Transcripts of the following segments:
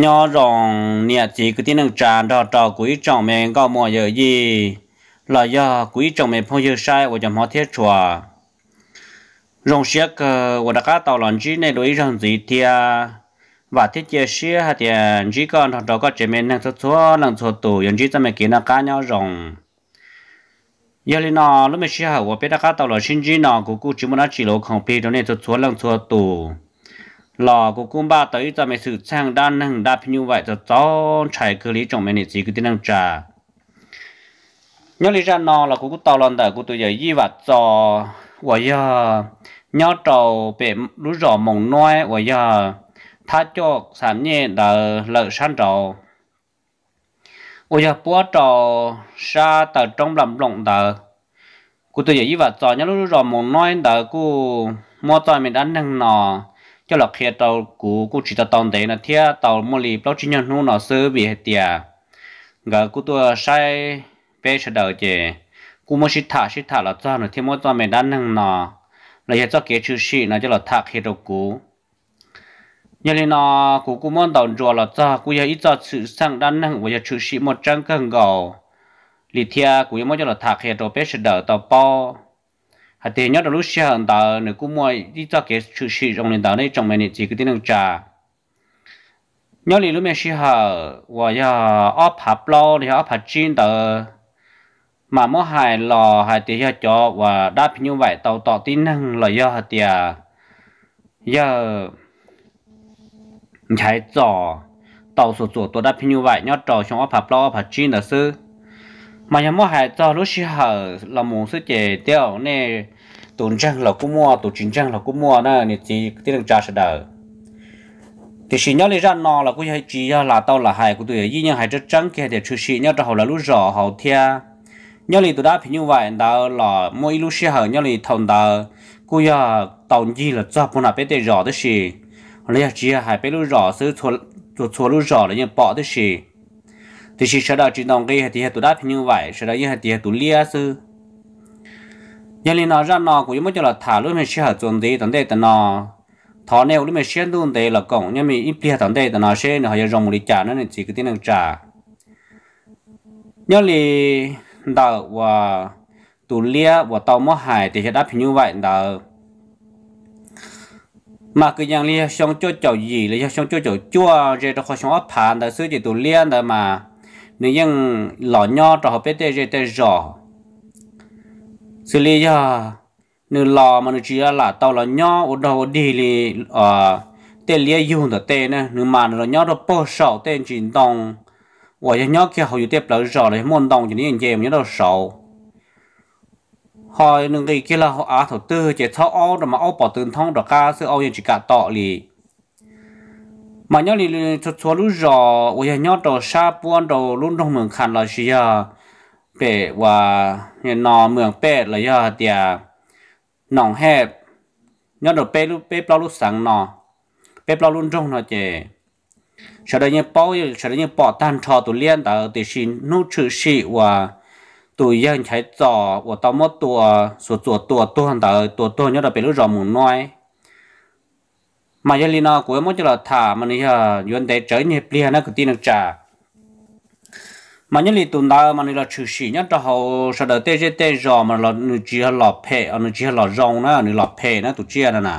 nhỏ rộng nhạc chỉ cứ tiếng năng trà đò trò quý trọng mẹ gạo mò giờ gì là do quý trọng mẹ phong giờ sai của chồng họ thiết chùa rong xiếc ờ, của đặc cá tàu lòn chỉ này đối rằng gì thì và thiết chế xia hạt tiền chỉ còn thằng đó có chế mẹ năng số số năng số tủ yên chỉ cho mẹ kiến là cá nhỏ rộng giờ lên nó lúc mẹ xia hậu và biết đặc cá tàu lòn xin chỉ nó cũng cũng chỉ muốn nó chỉ lỗ không pi trong này số số năng số tủ lò của cung ba tới giờ mày sử sang đan năng đạp như vậy cho cho chạy cơ lý trong mày này chỉ cứ tin năng trả nhớ lý ra nó là của tao lần đời của tôi giờ y vật cho vậy giờ nhớ trầu bể lú rõ mỏng nói vậy giờ thá cho sản nhẹ đỡ lợ san trầu vậy giờ búa trầu sa tờ trong lòng lộng tờ của tôi giờ y vật cho nhớ lú rõ mỏng nói đỡ của mua cho mình đánh năng nọ cho là khi tàu cũ cũng chỉ tàu tàu đấy là thia tàu mua lì bao chỉ nhận nó nó sơ bị hết tiệt ngờ cũng tôi sai bé sẽ đợi chứ cũng mới xịt thả xịt thả là cho nó thêm mỗi cho mình đan hàng nó là giờ cho kế chữ sĩ nó cho là thạc khi tàu cũ nhà lì nó cũng cũng muốn tàu rùa là cho cũng giờ ít cho sự sang đan hàng và giờ chữ xị một trang cần gầu lì thia cũng mới cho là thạc khi tàu bé sẽ đợi tàu bao hạt tiền nhớ lúc xưa anh ta nữa cũng mua đi cho cái sự sự trong nền tảng này trong mình chỉ cái tiếng trà nhớ lý lúc mình xưa và giờ ấp hạt lo thì ấp hạt chín tờ mà mỗi hai lò hai tiền cho và đáp như vậy tàu tỏ tin năng là do hạt tiền à. giờ chạy trò tàu sụt sụt tôi đáp như vậy nhớ trò trong ấp hạt lo hạt chín là sư mà nhà mua hai trò lúc xưa là một số chế tiêu này tuần trang là cũng mua tổ chín trang là cũng mua nè thì chỉ cái đường trà sẽ đỡ thì xin nhớ lấy ra nó là cũng chỉ là tao là hai của tôi ý nhưng hai rất trắng kia để chú xin nhớ cho họ là lúc rõ họ thia nhớ lấy tôi đã phải như vậy đó là mỗi lúc xí hở nhớ lấy thằng đó cô giờ à, tàu gì là cho bọn nào biết để rõ được gì lấy chỉ hai biết lúc rõ sự thuận chuột chuột lúc rõ là như bỏ được gì thì xí sau đó chỉ đồng cái thì tôi đã phải như vậy sau đó như thì tôi lia sư nhà liền nó ra nó cũng như giống như là thả lúc mình sẽ học chuẩn gì tận đây tận nó thọ neo lúc mình sẽ luôn đây là cổng nhà mình ít bia tận đây tận nó sẽ nó hay rồng một đi trả nó nên chỉ có tiền năng trả nhà lì đào và tù lia và tàu mỏ hải thì sẽ đáp như vậy đào mà cứ nhà lì xong chỗ chỗ gì là xong chỗ chỗ chỗ rồi đó khó xong ở phản đạo sư chỉ tù lia đó mà nếu như lọ nho trò họ biết thì sẽ rồi xử lý cho nửa lò mà nửa chỉ là tao là nhỏ ở đầu đi thì à ờ, tên lia dùng đó tên nè nửa mà nửa nhỏ đó bỏ sầu tên chỉ đông, và cho nhỏ kia hầu như tiếp lại rồi đấy môn đồng chỉ nên dèm nhớ đâu sầu hồi nửa cái kia là họ á thầu tư chỉ thao ao rồi mà ao bỏ tiền thông rồi cả sự ao chỉ cả tọ lì mà nhớ lì cho cho lúc rồi và nhớ đầu sa buôn đầu luôn trong mường khăn là gì à เปะว่าเนี่ยนอเมืองเปะเลยยอเตียหนองแหบยอดเปะลูกเปะปลาลูกสังนอเปะปลาลุ่นจงนอเจฉะนั้นเนี่ยป้อยฉะนั้นเนี่ยปอตันทอตุเลียนแต่ติชินนู่ชื่อชีว่าตัวยังใช้จอว่าตอมดตัวส่วนตัวตัวตัวแต่ตัวตัวยอดเปะลูกจอมุนน้อยมาเยลีนอกูไม่จะหลอดถามันเนี่ยย้อนแต่เจอเนี่ยเปลี่ยนนะกูตีนักจ่า mà những lý tụi ta mà nó là trừ sĩ nhất cho họ sau đó tê tê tê rò mà là nó chỉ là lọp phe, à, nó chỉ là lọ rong nữa, nó lọ phê nó tụi chia đó nè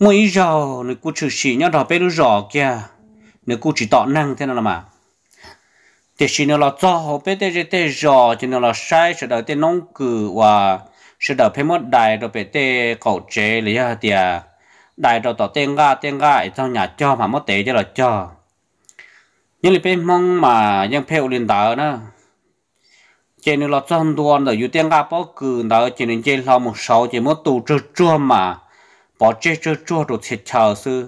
mỗi giờ nó cứ trừ sĩ nhất đó bé nó rò kia nó cứ chỉ tọ năng thế nào mà thế sĩ nó là cho hậu bé tê tê tê rò thì nó là sai sau đó tê nông cử và sau đó phê mất đại rồi bé tê cậu chế lý ha tiệt đại rồi tỏ tên ga tên ga ở trong nhà cho mà mất tế cho là cho nhưng lại bên mong mà ยังเพลลินตาเนาะเจนึงเราจะหันดวนแต่อยู่เตียงกาป้อกืนตาเจนึงเจเราหมดเสาเจมดตูจะจ้วมาปอเจจะจ้วดูเฉดเฉาซื้อ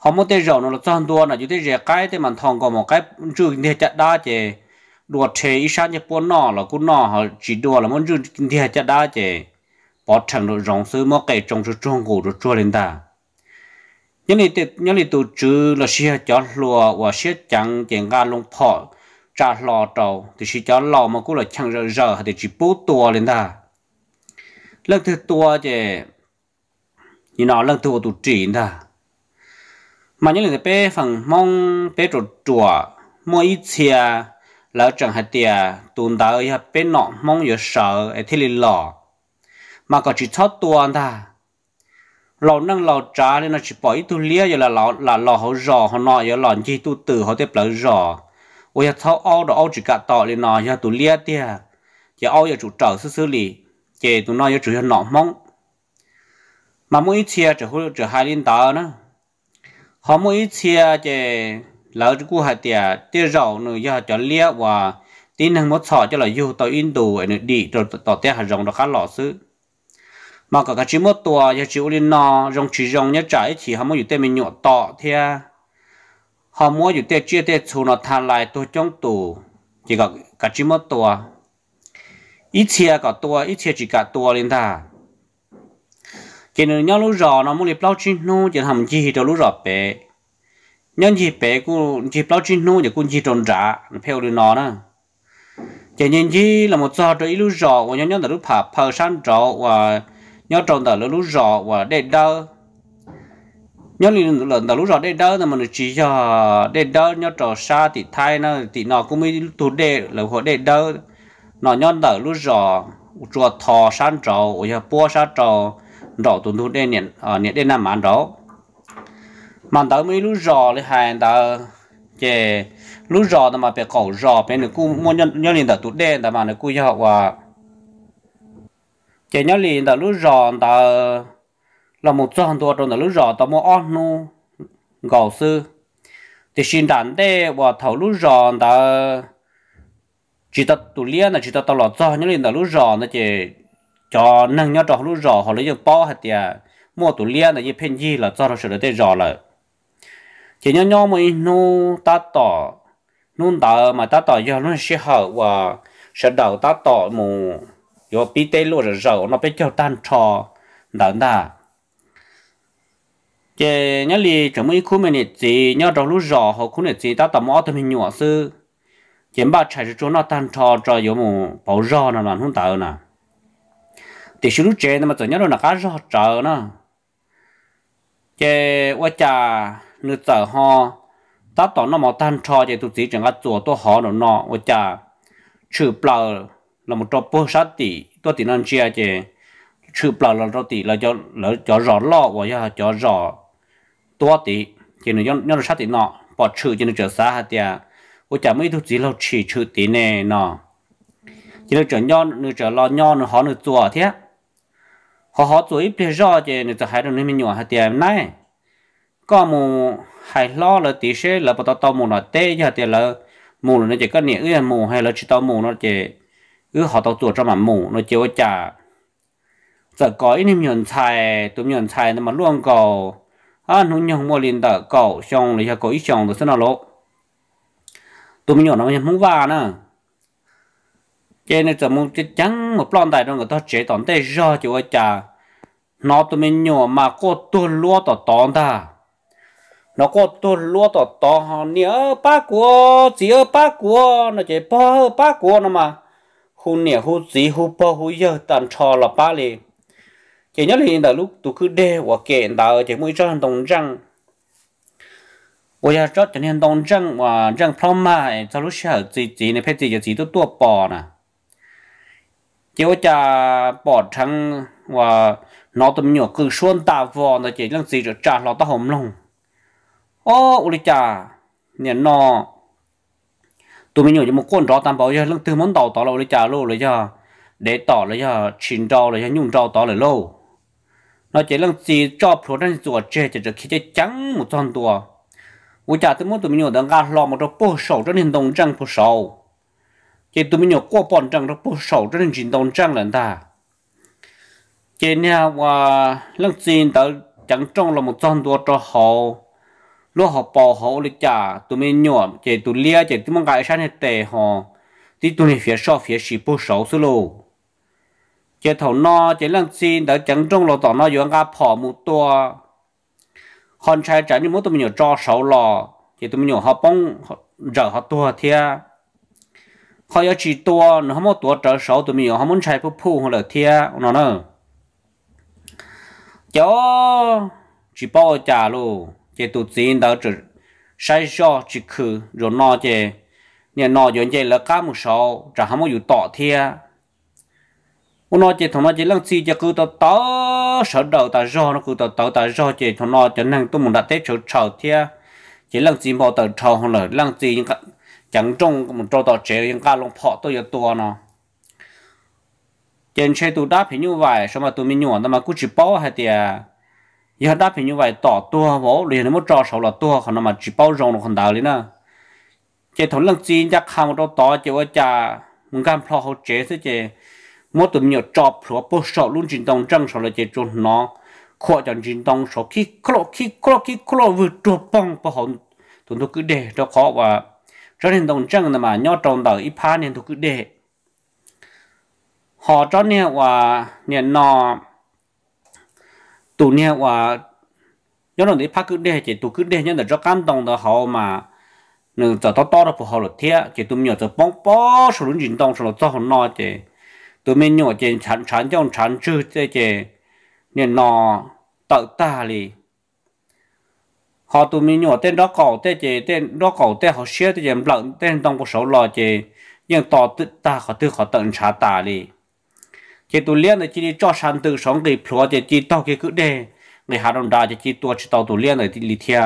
เขาไม่ได้เราเราจะหันดวนอ่ะอยู่ที่เรียกใกล้แต่มันทองก็มองใกล้จืดเนี่ยจะได้เจดวดเทอีสานจะปวนนอหรอกูนอเขาจีดวแล้วมันจืดเนี่ยจะได้เจปอถังดูรองซื้อมอไก่จงจะจ้วงกูจะจ้วลินตา nhân lý tự nhân lý tự trừ là xia cho lúa và xia chẳng chẳng ga lông phò trả lò trầu thì xia cho lò mà cũng là chẳng rờ rờ thì chỉ bố tua lên ta lần thứ tua chứ như nó lần thứ tụ chỉ ta mà nhân lý bé phần mong bé trộn chùa mua ít xia lỡ chẳng hạt tiền tụn tới bé nọ mong giờ sợ thì lì lò mà có chỉ chót tua ta lò nâng lò trà nên là chỉ bỏ ít tu lia rồi là lò là lò họ rò họ nọ rồi là chỉ tu từ họ tiếp lỡ rò ôi giờ thao ao đó ao chỉ cả tọ lên nọ giờ tu lia tia giờ ao giờ chủ trở xử xử lý giờ tu nọ giờ chủ giờ nọ mong mà mỗi ít chia chỉ hút chỉ hai linh tờ nữa họ mỗi ít chia giờ lỡ chỉ cú hai tia tia rò nữa giờ cho lia và tin hàng một sọ cho là yêu tàu in đồ ở nơi đi rồi tỏ tia hàng rồng đó khá lọ xứ mà cả cái chỉ một tuổi giờ chỉ lên nọ rong chỉ rong nhớ trái chỉ họ muốn อยู่เต็มมีหนวดต่อเทียเขามัวอยู่เต็มเจี๊ยเต็มชูนอทานลายตัวจ้องตู่จีก็กะจิมตัวอีเชียก็ตัวอีเชียจีกะตัวเลยท่าเจนึงย้อนรู้รอน้องมุลีเปล่าจีนู้จะทำจีฮิตรู้รอเปย้อนจีเปกูจีเปล่าจีนู้จะกูจีจนจ้าเพียวเลยนอนะเจนึงจีละมุจอดอีรู้รอวันย้อนย้อนแต่รู้ผ่าเผาชั้นจอว่า nhớ trồng tờ lũ rọ và để đơ nhớ lần lần tờ lũ rọ để đơ là mình chỉ cho để đơ nhớ trồng xa thì thay nó thì nó cũng mới tu để là họ để đơ nó nhớ tờ lũ rọ chùa thò san trầu ở nhà bua san trầu rọ tu tu để nhận ở nhận để làm ăn đó mà tớ mới lũ rọ lấy hàng tờ chè lũ rọ mà phải cầu rọ bên này cũng muốn nhớ nhớ lần tờ tu là mà nó cũng cho họ chỉ nhớ liền đã lúc ròn đã là một trong đồ trong đã lúc ròn đã mua ăn nu gạo sư thì xin đàn đê và thầu lúc ròn đã chỉ ta tụ liên là chỉ ta tao lọt cho nhớ liền đã lúc ròn là chỉ cho nâng nhau trong lúc ròn họ lấy được bao hết tiền mua tụ liên là như phen gì là cho nó sửa được ròn là chỉ nhớ nhau mới nu ta tỏ nu ta mà ta tỏ giờ nó sẽ hở và sẽ đầu ta tỏ một 有比得落着肉，那边叫单炒，难的。这那里这么一苦闷的，这那着路热好苦的，这打打毛头没鸟事，这把菜是做那单炒着有么包热呢，乱弄到呢。这是路这那么怎样了？那个热着呢？这我家你走哈，打打那么单炒，这都自己整个做多好了呢，我家吃不了。là một trò bơ sát tỷ tôi tỷ năng chia chè chữ bà là trò tỷ là cho là cho rõ lo và cho cho rõ tôi tỷ chỉ là nhớ nhớ sát tỷ nọ bỏ chữ chỉ là trở xa hạt tiền cô chả mấy thứ gì là chỉ chữ tỷ nè nọ chỉ là trở nhon nữa trở lo nhon nữa họ nữa chùa thế họ họ chùa ít biết rõ chè nữa trở hai đồng nên nhỏ hạt tiền này có một hai lo là tỷ sẽ là bắt tao mù nó tê chứ hạt tiền là mù nó chỉ có nhẹ ư mù hay là chỉ tao mù nó chỉ cứ họ tao chuột cho mà mù nó chiếu chả giờ có ít nhon tài, tụi nhon tài, nó mà luôn cầu à nó nhon mua liền tờ cầu xong rồi có ít xong rồi sao nó lỗ, tụi nhon nó mà không va nữa cái này giờ muốn cái trắng một lon tài đó người ta chế tòn tay ra chiếu chả nó tụi mình nhon mà có tuôn lúa tỏ tòn ta nó có tuôn lúa tỏ tòn nhớ ba của chỉ ba của nó chỉ ba ba của nó mà hú nè hú gì hú po hú giờ tận trò là ba lì chỉ nhớ liền là lúc tụ cứ đê và kể đào chỉ mỗi cho đồng răng bây giờ cho nên đồng răng và răng phong mà cho lúc sợ chỉ, chỉ này phải chỉ gì chỉ tôi tua bò nè chỉ có cha bò trắng và nó tụm nhỏ cứ xuân ta vò là chỉ răng gì rồi trả nó ta hồng lông ô uli cha nè nó tụi mình những một con rau tam bảo cho lưng từ món đầu tỏ lâu lấy trà lâu lấy cho để tỏ lấy cho chín rau lấy cho nhung rau tỏ lấy lâu nó chỉ lưng gì cho pro đang rùa chê chỉ chỉ khi trắng một con tua ủa chả từ món tụi mình nhổ đang gạt lò một rau bơ sầu cho nên đồng trăng bơ sầu chỉ tụi mình nhổ qua bọn trăng rau bơ sầu cho nên chín đồng trăng lần ta chỉ nha và lưng gì tớ chẳng trong là một con tua cho hậu ลวหอปอหอหรือจ่าตัวเม่หนวดเจตุเลียเจตุมังกรชันเตะหอที่ตัวนี้เฟียชอบเฟียชีพสูสโลเจถนอเจลังซีนเดจังจงเราต่อนออยู่งาผอมตัวคนใช้จ่ายนี่มุตัวไม่หนวดจอสู่อเจตุไม่หนวดหอป้องจอหอตัวเทียเขาอยากชีตัวนึกว่าตัวจอสูตัวเม่หนวดหมุ่งใช้ผู้ผู้หัวเทียนั่นเจ้าชีอจ่าลู chế tụ chín đó chỉ sai cho chỉ khử rồi nọ chế nè nọ giống chế là cá một số chẳng ham một tọ thia u nọ chế thằng nó chế lăng chi chế cứ tao tao sợ đầu ta do nó cứ tao tao ta do chế thằng nó chế năng tôi muốn đặt tết chỗ chầu thia chế lăng chi bao tao chầu hơn là lăng chi những cái chẳng trông một trâu tao chế những cái lông phọ tôi giờ tua nó trên xe tụ đáp thì như vậy sao mà tụi mình nhọn mà cứ chỉ bao hết tiệt giờ đáp hình như vậy tỏ tua vỗ liền nó trò sầu là tua còn nó mà chỉ bao rộng nó còn đào lên nè chế thống lăng chi chắc kham một tỏ chế ở cha muốn gan phò hậu chế thế chế mỗi tuần nhiều trò phù bố sầu luôn chính tông trăng sầu là chế trốn nó khó chọn chính tông sầu khi khlo khi khlo khi khlo vừa trộn bong bò hậu tuần tôi cứ để cho khó và cho nên đồng trăng là mà nhau trong đời ít phá nên tôi cứ để họ cho nên và nên nó tụ nè và nhớ là để phát cứ đe chỉ tụ cứ đe nhớ là cho căn đồng đó họ mà nên giờ to to đó phù hợp là thế chỉ tụ nhớ giờ bóng bó số lượng chuyển động số lượng cho họ nó chỉ tụ mình nhớ chỉ chán chán trong chán chữ chỉ chỉ nên nó tự ta li họ tụ mình nhớ tên đó cầu tên chỉ tên đó cầu tên họ xé tên lợn tên đồng của số lo chỉ nhưng to tự ta họ tự họ tận trả ta li chỉ tu liên là chỉ cho sản tự sống cái phlo thì chỉ tao cái cứ đề người hà đông đà thì chỉ tua chỉ tao tu liên là lý thia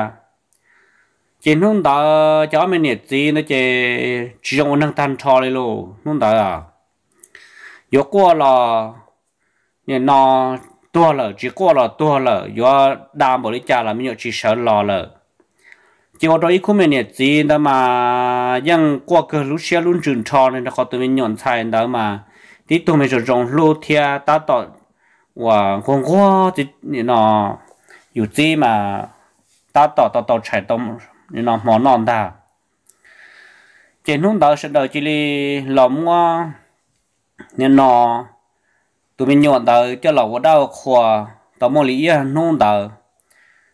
chỉ nung đó cháu mình nhiệt gì nó chỉ chỉ ông năng tan cho เลย luôn nung đó à yếu qua là nhà nó tua là chỉ qua là tua là do đam bồi cha là mình chỉ sợ lo là chỉ có đôi khi mình nhiệt gì đó mà vẫn qua cái lúc xe luôn trường cho nên nó có tụi mình nhọn sai đó mà thì tụi mình rồi rong lô thia ta tỏ và con qua thì nó dù gì mà ta tỏ tỏ tỏ chạy tông nó mỏ non ta trên hôm đó sẽ đợi chỉ li lỏng qua nên nó tụi mình nhọn tới cho lỏng vào đâu khoa tao mua lý à, nôn tờ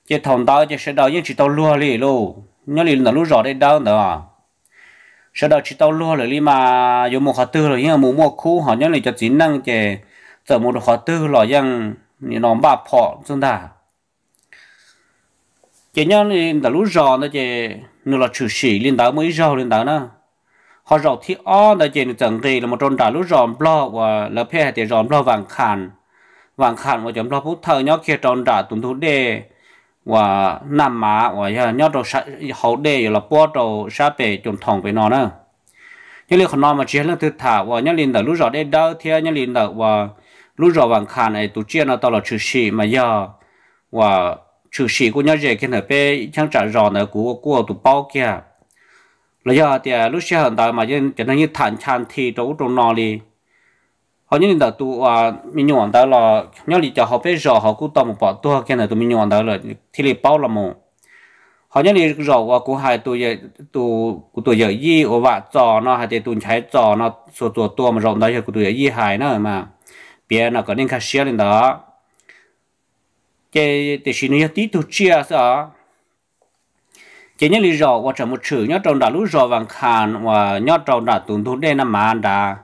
chỉ thằng đó chỉ sẽ đợi những chỉ tao lúa lì lù nhớ lì nó lúa rõ đấy đâu nữa sau đó chỉ tao lo rồi đi mà dùng một họ tư rồi nhưng mà một mua khu họ nhớ là cho chính năng chè giờ một họ tư là rằng nó bà phọ chúng ta chỉ nhớ thì đã lúc rò nó chè nó là chủ sĩ liên đó mới rò liên đó nữa họ rò thì o nó chè nó chẳng gì là một trong đã lúc rò lo và là phe thì rò lo vàng khàn vàng khàn và chấm lo phút thơ nhớ kia trong đã tuần thu đề và nam mà và nhớ đồ hậu đề là bỏ đồ sa bể chuẩn thòng với nó nữa nhớ liền nó mà chỉ là thức thả và nhớ linh là lúc rõ đây đâu thì nhớ linh là và lúc rõ vàng khả này tụi chia nó to là chữ sĩ mà giờ và chữ sĩ của nhớ gì cái này bé chẳng trả rõ nữa của của tụ bao kia là giờ thì lúc xưa hiện tại mà dân cho nên như thản chan thi đâu trong nó đi họ ờ, như là tụ à mình nhọn đó là nhớ lý cho họ biết rõ họ cũng tao một bỏ tua cái này tụi mình nhọn đó là thì lý bao là mù họ những lý rõ qua cũng hay tụi giờ tụ của tụi y ở vạ trò nó hay tụi trái trò nó số chỗ tua mà rộng đó giờ của tụi giờ y hài nó mà bia nó có nên khá xia lên đó cái thì xin nhớ tí tụi chia sao cái nhớ lý rõ qua trong một chữ nhớ trong đó lú rõ vàng khàn và nhớ trong đó tụi tụi đây là mà anh đã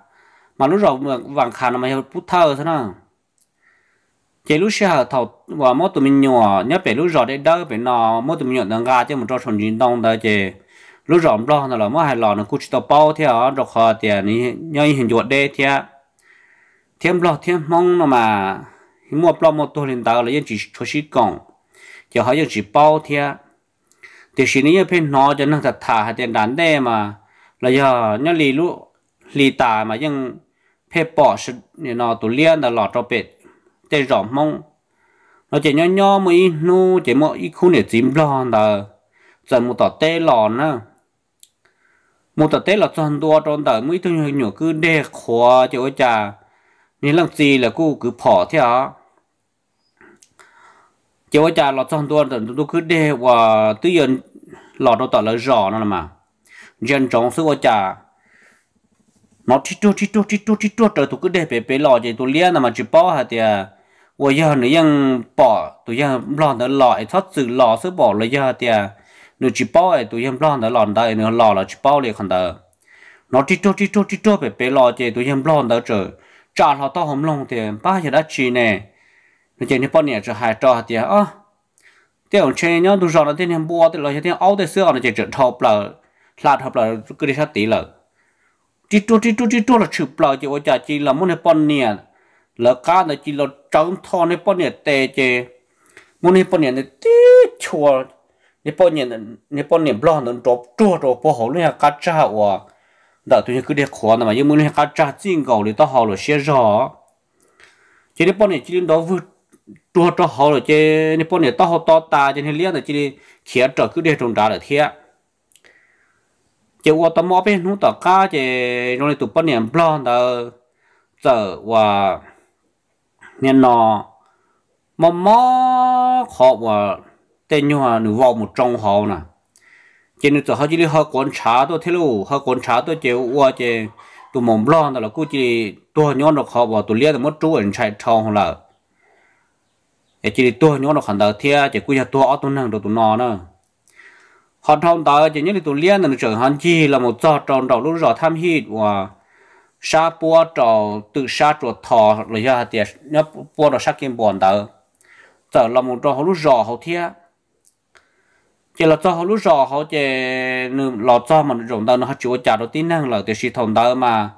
mà lúc rồi vàng khả năng mà hiểu bút thơ thế nào chế lúc xưa thầu và mỗi tụi mình nhỏ nhớ về lúc rồi để đỡ về nó mỗi tụi mình nhỏ đang ga chứ một chỗ chuyện chuyện đông đó chứ, lúc rồi lo là mỗi hay lò nó cứ chỉ tao bao theo rồi họ thì này nhớ hình chuột đê theo thêm lo thêm mong nó mà hình mua lo một tôi lên tao là yên chỉ cho xí công, chỉ họ yên chỉ bao theo thì xí này bên nó cho nó thật thà hay tiền đàn đây mà là giờ nhớ lì lúc lì tà mà nhưng phê bỏ sự nó tụ liên là lọt cho bệt để rõ mong nó chỉ nhỏ nhỏ mới nu chỉ một ít khu này chìm lo là dần một tọt tê lò nữa một tọt tê là dần đua trong đời mới thương nhỏ cứ đe khóa cho trà nên làm gì là cô cứ bỏ thế à chỗ trà lọt dần đua dần tôi cứ đe và tự nhiên lọt trong tọt là rõ nữa mà dân trong số trà nó chỉ chua chỉ chua chỉ chua chỉ chua rồi tụi cứ để bé bé lo vậy tụi lia nằm mà chỉ bỏ hả thì à ôi giờ nữa ยัง bỏ lo nó lo, thoát sự lo sự bỏ là giờ thì à nữa chỉ bỏ ấy lo nó lo đây nó lo là chỉ bỏ liền không đỡ nó chỉ chua chỉ chua chỉ chua bé bé lò vậy lo nó trời trả họ to hổng lông thì ba giờ đã chi nè nó chỉ những bọn này chỉ hai trò thì à ông chế nhá tụi giờ nó thiên thiên bua thì là thiên ao thì xưa nó chỉ trở thọp là là thọp là cứ đi sát tí là chỉ tu chỉ tu chỉ tu là chịu bao chứ ôi chả chỉ là muốn hay bao nhiêu là cá là chỉ là trống thon này bao nhiêu tệ chứ muốn hay bao nhiêu này tí chua này bao nhiêu này bao nhiêu bao nhiêu chua chua chua bao hổ này cá cha đó tôi tụi cái để khó mà nhưng muốn hay cá cha chín cầu thì tao hổ là xe rõ chỉ này bao nhiêu chỉ đó vừa chua chua hổ là chứ này bao nhiêu tao hổ to ta cho nên liên là chỉ kia trở cứ để trồng đá là thiệt chỉ qua tao mua bên nó tao cá chỉ rồi tụi bọn niệm blon đó, giờ và nên nó mà mò họ và tên như là nữ vào một trong họ nè chỉ nên tụi họ chỉ họ quan sát tôi thế luôn họ quan sát tôi chỉ qua chỉ tụi mồm blon tao là cứ chỉ tôi nhau nó họ và tụi lia tụi mất chú anh chạy trong là chỉ tôi nhau nó khẳng đầu tiên chỉ cứ nhà tôi ở tụi nàng tụi nó nữa hòn thông tao chỉ như tụ liên là trưởng hòn chi là một giò tròn đầu lúc rõ tham hi và sa bua trò tự sa chuột thò rồi ra tiền nhớ bua đó sa kim buồn tao giờ là một trò lúc rõ hậu thia chỉ là cho lúc rõ họ chỉ lọ cho mà rộng tao nó chịu trả đầu tin năng là từ si thông tao mà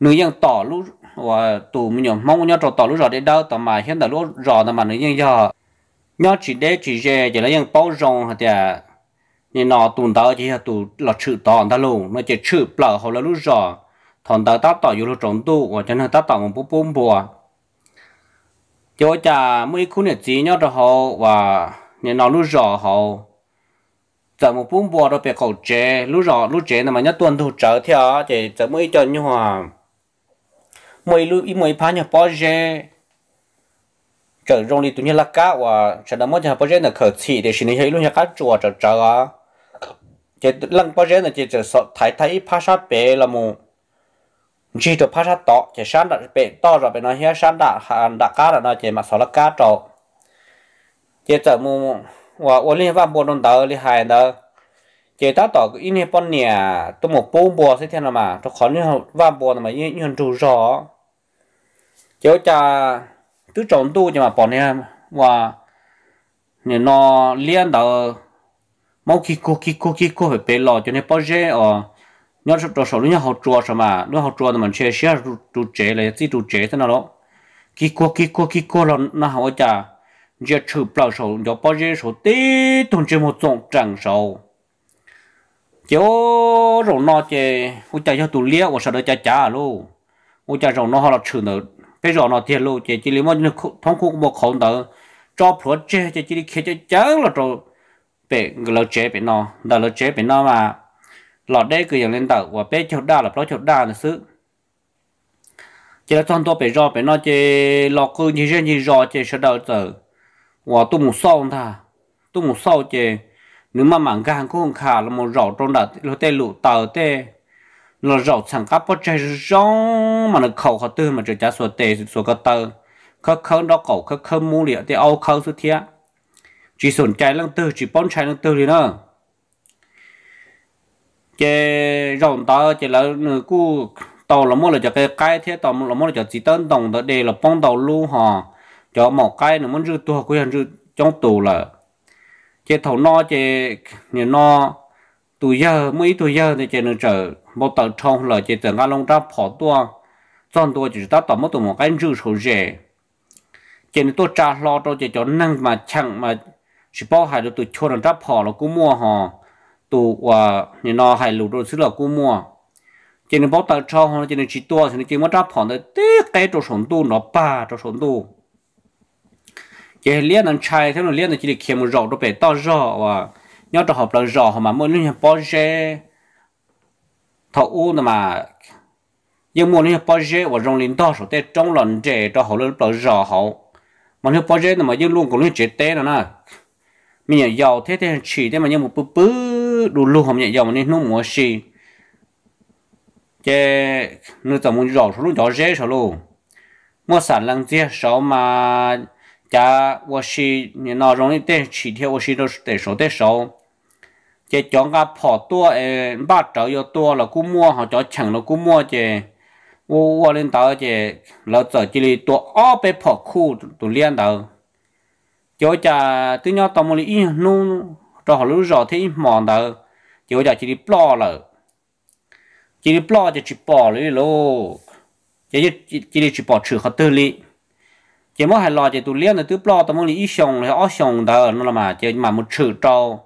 người dân tỏ lúc và tụ mình nhom mong nhau trò tỏ lúc rõ đến đâu tao mà hiện tại lúc rõ tao mà người dân giờ nhớ chỉ để chỉ về chỉ là nhân bao rộng hả tiệt nên nó tụn đó chỉ là tụ là chữ tòn ta luôn nó chỉ chữ bờ họ là lúc rõ thằng ta tát tỏi vô lúc trống tu và chân là tát tỏi một bút bún bùa cho cha mấy khu này chỉ nhau cho họ và nên nó lúc rõ họ giờ một bún bùa đó bị cầu chế lúc rõ lúc chế là mà nhất tuần thu trở theo thì giờ mới cho như hòa mấy lúc ít mấy phá nhà bao giờ trở rong đi tụi như là cá và trở đó mới cho bao giờ là khởi chỉ để xin lấy lúc nhà cá chuột trở trở chỉ lăng bao giờ là chỉ chỉ sợ thấy thấy phá sát bể là mù chỉ được phá sát to chỉ sáng đã bể to rồi bể nó hết sáng đã đã cá rồi nó chỉ mà sợ là cá trộn chỉ sợ mù và và liên quan bộ đồng tờ liên hài đó chỉ ta tỏ cái in bọn nè tôi một bốn bùa sẽ thế nào mà tôi khó như quan bùa mà như như chủ rõ chỉ cha tứ trộn tu nhưng mà bọn nè và nó liên đầu mau kí cô kí cô kí cô phải bê lò cho nên bao giờ ờ nhớ cho sổ lúc nhớ học chùa sao mà lúc học chùa thì mình chơi xíu sẽ trụ chế là chỉ trụ chế thế nào đó kí cô kí cô kí cô là nó học chả giờ chữ bao giờ, giờ bao giờ sổ tí thùng chế một dòng chẳng sổ chứ rồi nó chế ôi chả cho tụ lia và sau đó chả chả à luôn ôi chả rồi nó họ là chữ nữa bây giờ nó thiệt luôn chế chỉ lấy mà thằng khu một khẩu nữa cho phật chế chế chỉ lấy khé chế chán là rồi bé lỡ chế bé nó đã lỡ chế bé nó mà lọt đây cứ dần lên tàu và bé chốt đa là lót chốt đa là xứ chỉ là trong tôi bé rò bé nó chế lọt cứ như thế như rò chế sẽ đào tờ và tôi muốn sau ta tôi muốn sau chế. nếu mà mảng gan cũng khả là một rò trong đó, lo tê lụt tàu tê lo rò chẳng cá bớt chơi rò mà nó khẩu khó tư mà chơi trả số tê số cái tờ khớp khớp đó cổ khớp khớp mu liệu tê ao khớp số thiệt chỉ sổn trái lăng tư chỉ bón trái lăng tư thì nó chế rộng ta chế là cú tàu là mua là cho cái cái thế tàu là mua là cho chỉ tân đồng đó để là bông tàu lu họ cho một cái nó muốn rửa tua của hàng rửa trong tù là chế thầu no chế nhà no tù giờ mấy tù giờ thì chế nó trở một tàu trong là chế tưởng ngang long ra bỏ tua chọn tua chỉ ta tàu mất tàu một cái rửa sầu rẻ chế nó tua trả lo cho chế cho năng mà chẳng mà chỉ bảo hai đứa tụi cho nó đáp họ là cũng mua ha, tụi và nhà nó hai lũ đồ xí là cũng mua cho nên bảo tao cho họ cho nên chỉ tua cho nên chỉ muốn đáp họ nó té cái đồ sống tu nó ba đồ sống tu chỉ liên anh trai thế nó liên là chỉ được kiếm một rổ đồ bể to rổ và nhớ đồ học là rổ mà mỗi lúc bao chế thọ u mà nhưng mà nếu bao giờ và rong lên đó số tết trong lần trẻ cho họ lên bao giờ họ mà nếu bao giờ mà nhưng luôn cũng lên chết tết nữa nè mình nhảy dầu thế thế chỉ thế mà như một bự bự đủ luôn không nhảy dầu mà nên nó mua xì chế nó tổng muốn dầu số dầu dễ số luôn, mua sản lăng dễ số mà cha wo xì nó rồi thế chỉ theo wo xì đó để số để số chế chọn cái phò tua ấy ba triệu yêu tua là cũng mua họ cho chẳng là cũng mua chế wo wo lên tàu chế là giờ chỉ là tua ở bên phò khu tụ liên tàu chỗ cha tự nhau tao mày đi nu cho họ lúc rõ thế mòn đó chỗ cha chỉ đi plo là chỉ đi plo chỉ chỉ bỏ lấy lo chỉ chỉ chỉ đi chỉ bỏ trừ họ tư lý chỉ mỗi hai lo chỉ tụi liên là tụi plo tao mày đi xong rồi, ó xong đó nó là mà chỉ mà một trừ trâu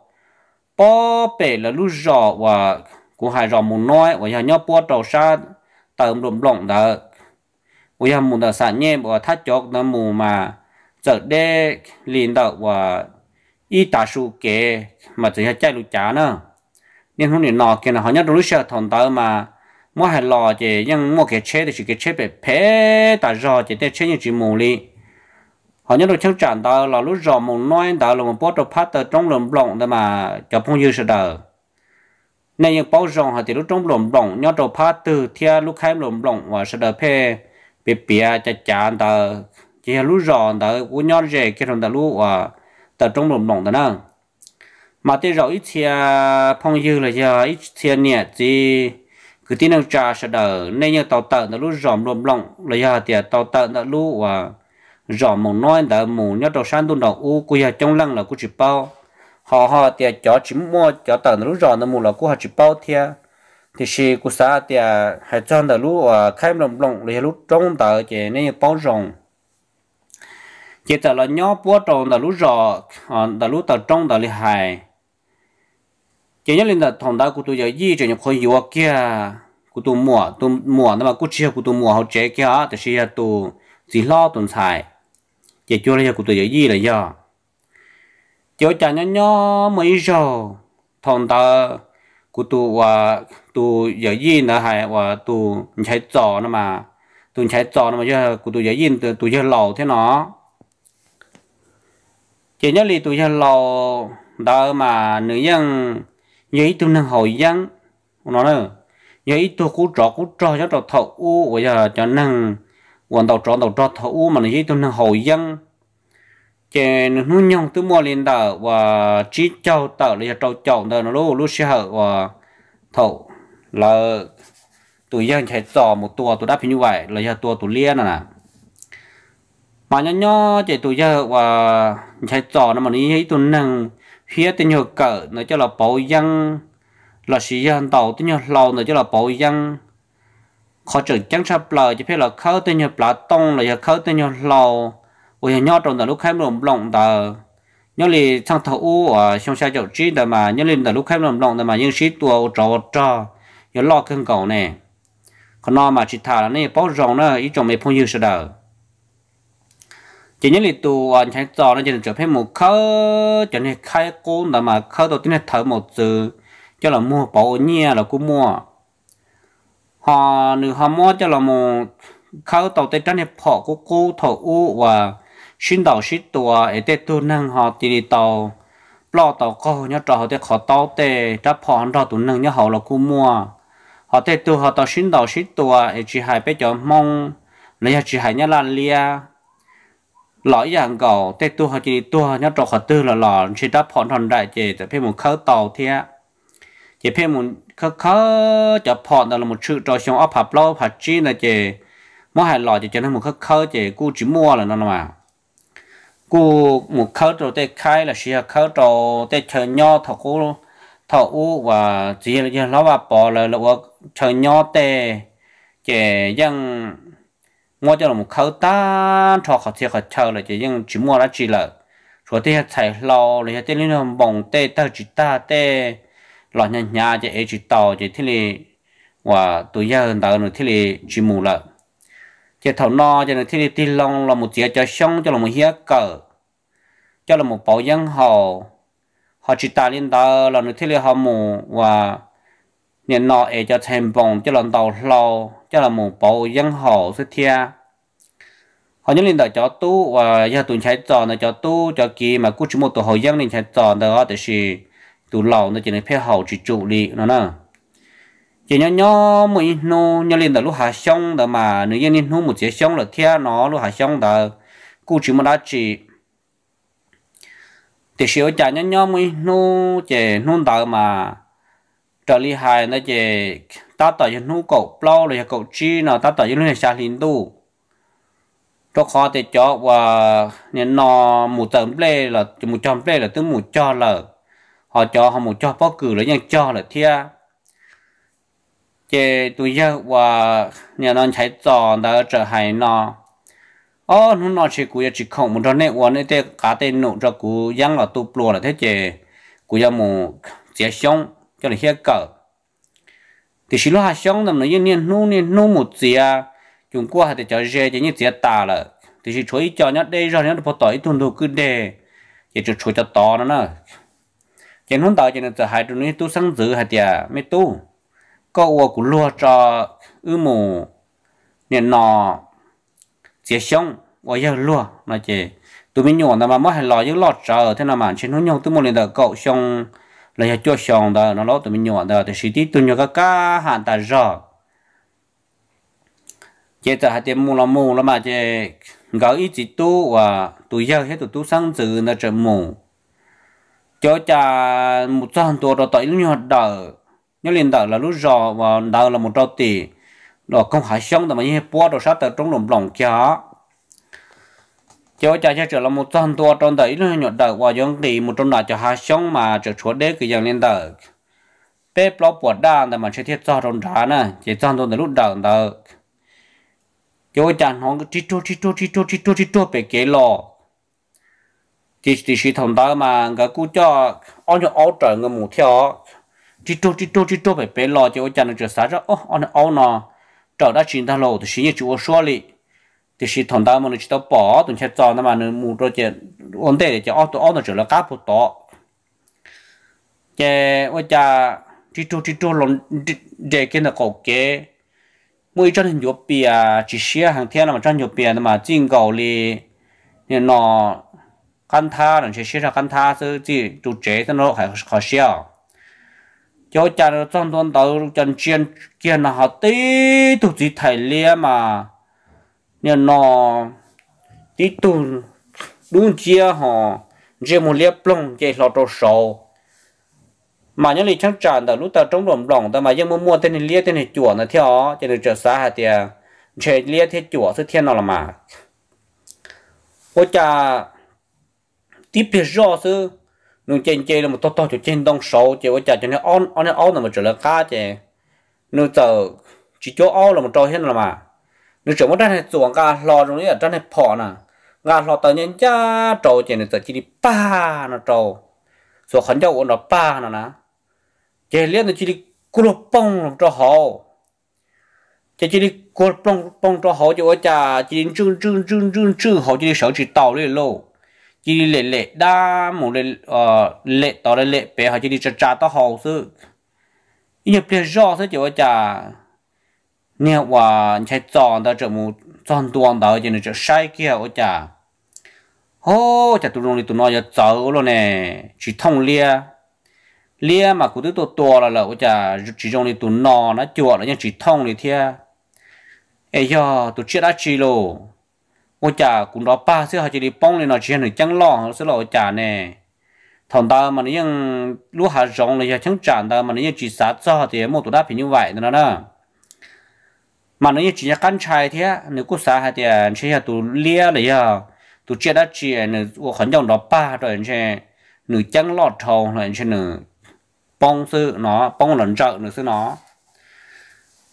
bỏ bể là lúc rõ và cũng hay rõ muốn nói và nhà nhau bỏ trâu tao tầm được lộn đó và nhà muốn đó sản nhé và thắt chót nó mù mà sợ đe liền đạo và ít tả số kề mà chỉ là chạy lũ chả nữa nên không nên nọ kia là họ nhớ đúng sợ thằng tao mà mua hai lò chỉ nhưng mua cái chế thì chỉ cái chế bị phế tả rò chỉ để chế như chỉ mù li họ nhớ được chắc chắn tao là lúc rò mù nói tao là một bó đồ phát tờ trong lồng lồng đó mà cho phong dư sợ đời nên những bao rong họ thì lúc trong lồng lồng nhớ đồ phát từ thia lúc khai lồng lồng và sự đời phê bị bịa chả chán tao cái lú rò đó u nhon rẻ cái thằng đó lú à ờ, tờ trong lồng lồng đó nè mà tới rồi ít chia phong dư là giờ ít chia nhẹ gì cứ tin năng trà sẽ đỡ nên như tàu tận đó lúa ròm lồng lồng là giờ thì tàu tận ờ, đó lú à ròm mồm nói đó mồm nhớ đầu sáng tuần đầu u cứ giờ trong lăng là cứ chỉ bao họ họ thì chó chỉ mua chó tận đó lú ròm đó mồm là cứ họ chụp bao thiệt thì khi cô xã thì ờ, hãy cho đó lú khai lồng lồng là lúa trong tờ chỉ nên bao rồng chỉ tờ là nhó búa tròn là lú rò là lú tờ trong là lì hài chỉ nhớ lên là thằng đó của tôi giờ gì cho nhập khối yếu kia của tôi mùa, tôi mùa nó mà của chia của tôi mùa họ chế kia thì sẽ tôi chỉ lo tuần xài chỉ cho là của tôi giờ gì là do chỗ chả nhó nhó mấy rò thằng đó của tôi và tôi giờ gì nữa hài và tôi chạy trò nó mà tôi chạy trò nó mà giờ của tôi giờ gì tôi giờ lầu thế nó chỉ nhớ lì tụi nhân lò đó mà nữ nhân nhớ ít tụi năng hồi dân nó nữa nhớ ít tụi cú trọ cú trọ cho trọ thọ u bây giờ cho năng quần đầu trọ đầu trọ thọ u mà nữ tụi năng hồi dân chỉ nữ nhân tụi mua lên đó và chỉ cho tờ là trâu chồng đó nó lúc lúc sẽ hở và thọ là tụi dân chạy trò một tua tụi đáp như vậy là giờ tua tụi liên à nè mà nhỏ nhỏ chỉ tụi giờ và chạy trò nó mà ní ấy tụi năng phía tên nhờ cỡ nó cho là bảo dân là sĩ dân tàu tên nhờ lâu nó cho là bảo dân khó chữ chẳng sao bờ chỉ phía là khâu tên nhờ bả tông là giờ khâu tên nhờ lâu và nhỏ trong đó lúc khai lồng lồng tờ nhớ lì sang thầu u ở trong xe chậu chi tờ mà nhớ lì tờ lúc khai lồng lồng tờ mà nhưng sĩ tua trò trò nhớ lo cơn cầu này còn nó mà chỉ thả là này bao rộng nó ý trong mấy phong dư sợ đời chỉ nhớ là tụ anh chạy trò nó chỉ chụp thành một khơ cho nên khai côn là mà khơ đầu tiên là thở một từ cho là mua bảo nhia là cũng mua họ nếu họ mua cho là một khơ đầu tiên trên họ của cố thở u và xin đầu xin tụ để đây tụ năng họ thì đầu lo tàu cô nhớ trò họ để họ tàu để đã họ anh trò tụ năng nhớ họ là cũng mua họ tê tụ họ tàu xin đầu xin tụ ở chỉ hai bây giờ mong lấy chỉ hai nhớ là lia lỡ dạng cầu tê tu họ chỉ tu họ nhớ trò họ tư là lò chỉ đáp phòn thần đại chế để phê một khâu tàu thế chế phê một khâu khâu cho đó là một chữ trò xong ấp hợp lâu hợp chi là chế mỗi hai lò chỉ cho nên một khâu khâu chế cú chỉ mua là nó mà cú một khâu trò tê khai là xia khâu trò tê chờ nhau thọ cú thọ u và chỉ là nó và bỏ là lọ chờ nhau tê chế rằng mua cho một khẩu ta cho họ chơi họ chơi là chỉ nhưng chỉ mua là chỉ là rồi thì chạy lo rồi thì lên hầm bồng tê ta chỉ ta tê lo nhà nhà chỉ ấy chỉ tàu chỉ thế này và tôi giờ tàu nữa thế này chỉ mù là chỉ thầu no cho nên thế này tin long là một chiếc cho xong cho là một hiếc cờ cho là một bảo dân họ họ chỉ ta lên đó là nữa thế này họ mù và nên nó ấy cho thành bông cho lần đầu lâu cho là một bộ dân hồ xuất thia họ những linh đạo cho tu và gia tuần trái tròn là cho tu cho kỳ mà cứ chỉ một tổ hội dân linh trái tròn đó thì là tụ lâu nó chỉ là phía hậu chỉ trụ đi nó nè chỉ nhớ nhớ mỗi nô nhớ lên đợi lúc hạ xong đó mà nếu như nên nô một chiếc xong là thia nó lúc hạ xong đó cứ chỉ một đá chỉ thì sửa trả nhớ nhớ mỗi nô chỉ nô đợi mà trở li hài nó chỉ ta tỏ những nút cậu plau rồi cậu chi nó ta tỏ những lúc xa linh tu cho khó thì cho và nên nó một tấm play là một trăm play là tới một cho là họ cho họ một cho bao cử là nhân cho là thiê, chế tụi giờ và nhà nó chạy trò đã trở hại nó ô nó nó chỉ cú chỉ không một trong này quan này thế cả tên nụ cho cú giang là tu plua là thế chế cú giờ một chế xong cho nên hiện cỡ thì xí lô hà xong nằm nó yên nhiên nu nhiên nu một gì à chúng qua hà thì cho dê thì như gì tà là thì xí chuối cho nhát đây rồi nhát được bỏ tỏi tuần đồ cứ đề thì chú chuối cho to nó nè chẳng hôm tao cho nên giờ hai tuần này tu sáng giữ hà thì mấy tu có ua cũng lúa cho ư mù nên nọ chỉ xong ua giờ lúa nó chỉ tụi mình nhổ nó mà mất hai lò những lọt chờ thế nào mà trên nó nhổ tụi mình lên đợt cậu xong là nhà cho xong đó nó lót tụi mình nhọn đó thì sĩ tí tụi nhọn cái cá hạn ta rõ chế ta hạt tiền mua là mua là mà chế gạo ít chỉ tu và tụi giờ hết tụi tu sáng từ là trở mù cho cha một trăm tuổi rồi tại lúc nhọn đỡ nhớ liền đỡ là lúc rõ và đỡ là một trăm tỷ rồi không hại xong là mà như bỏ đồ sát ở trong lòng lòng kia cho cha cha trở là một trăm tua trong đời nó nhọt đời và giống thì một trong đời cho hai sống mà trở chúa đế cái dạng lên đời bé lo bột đa là mà sẽ thiết cho trong đá nè chỉ trong tua lúc đời đời cho cha nó cứ chít chít chít chít chít chít chít bé kế lò chỉ chỉ chỉ thông đó mà cái cú cho ông cho ông trở người mù theo chít chít chít chít chít bé bé lò cho cha nó trở sáng ra ô ông nó trở đã chín thằng lò thì xin như chúa xóa liền thì xí thằng ta mà nó chỉ tao bỏ tụi chết cho nó mà nó mua rồi chứ ổn định chứ ổn ổn nó chỉ là cá bột đó chứ ôi cha chỉ chú chỉ chú lồng để cái nó cột cái, mỗi chân hình chụp bia chỉ xí hàng thiên là mà chân chụp bia mà chính cầu li nên nó căn tha là chỉ xia là căn tha chứ chỉ chú chế cho nó phải khó xia cho cha nó trong tuần đầu chân chiến kia là họ tí tụi chỉ thầy lia mà nên nó tí tu đúng chia họ chỉ một liếp plong chỉ lọt đồ sầu mà những lời chẳng tràn đó lúc ta trong lòng lòng ta mà dân mua mua tên này liếp tên này chuột nó theo cho nên trở xa hạt tiền chạy liếp thế chuột thứ thiên nào là mà ô cha tiếp theo rõ sư nung chen chen là một to to chỗ chen đông sầu chạy ô cha cho nên on on on là một chỗ là cá chạy nung giờ chỉ chỗ on là một chỗ hết là mà nếu chúng ta này chuồng cá lo rồi nữa trên này phò nè ngà lo tới nhân cha trâu chỉ này chỉ đi ba nó trâu số khẩn cho nó ba nó nè chỉ liên nó chỉ đi cua bông cho hậu chỉ chỉ đi cua bông bông cho họ cho cha chỉ đi trưng trưng trưng trưng trưng họ chỉ đi sáu chỉ tàu lên lô chỉ đi lệ lệ đa một lệ ờ lệ tàu lệ lệ bé họ chỉ đi chả chả tàu họ sư nhập tiền rõ thế cho cha nếu và chạy chọn đó chỗ mù chọn tuồng đó cho nên chỗ sai kia ở chả hô chả tụi nó đi luôn nè chỉ thông lia lia mà cũng tụi to là là ở chả chỉ trong đi tụi nó nó chuột nhưng chỉ thông đi thia ấy chết đã chỉ lô ở chả cũng đó ba xưa họ chỉ đi bông lên nó chỉ hàng chẳng lo nó sẽ là ở chả nè thằng ta mà nó nhưng lúc hạ rộng là chẳng chản ta mà nó nhưng chỉ sát cho thì một tụi đã phải như vậy nữa đó mà nó như chỉ căn trái thế nếu cô xã hay thì à, anh chị tụ lia đấy à tụ chia đã chia à, nữa ô khẩn trọng đó ba rồi chỉ chị nữ chẳng lọt thầu rồi chỉ chị nữ bông sư nó bông lần trợ nữa sư nó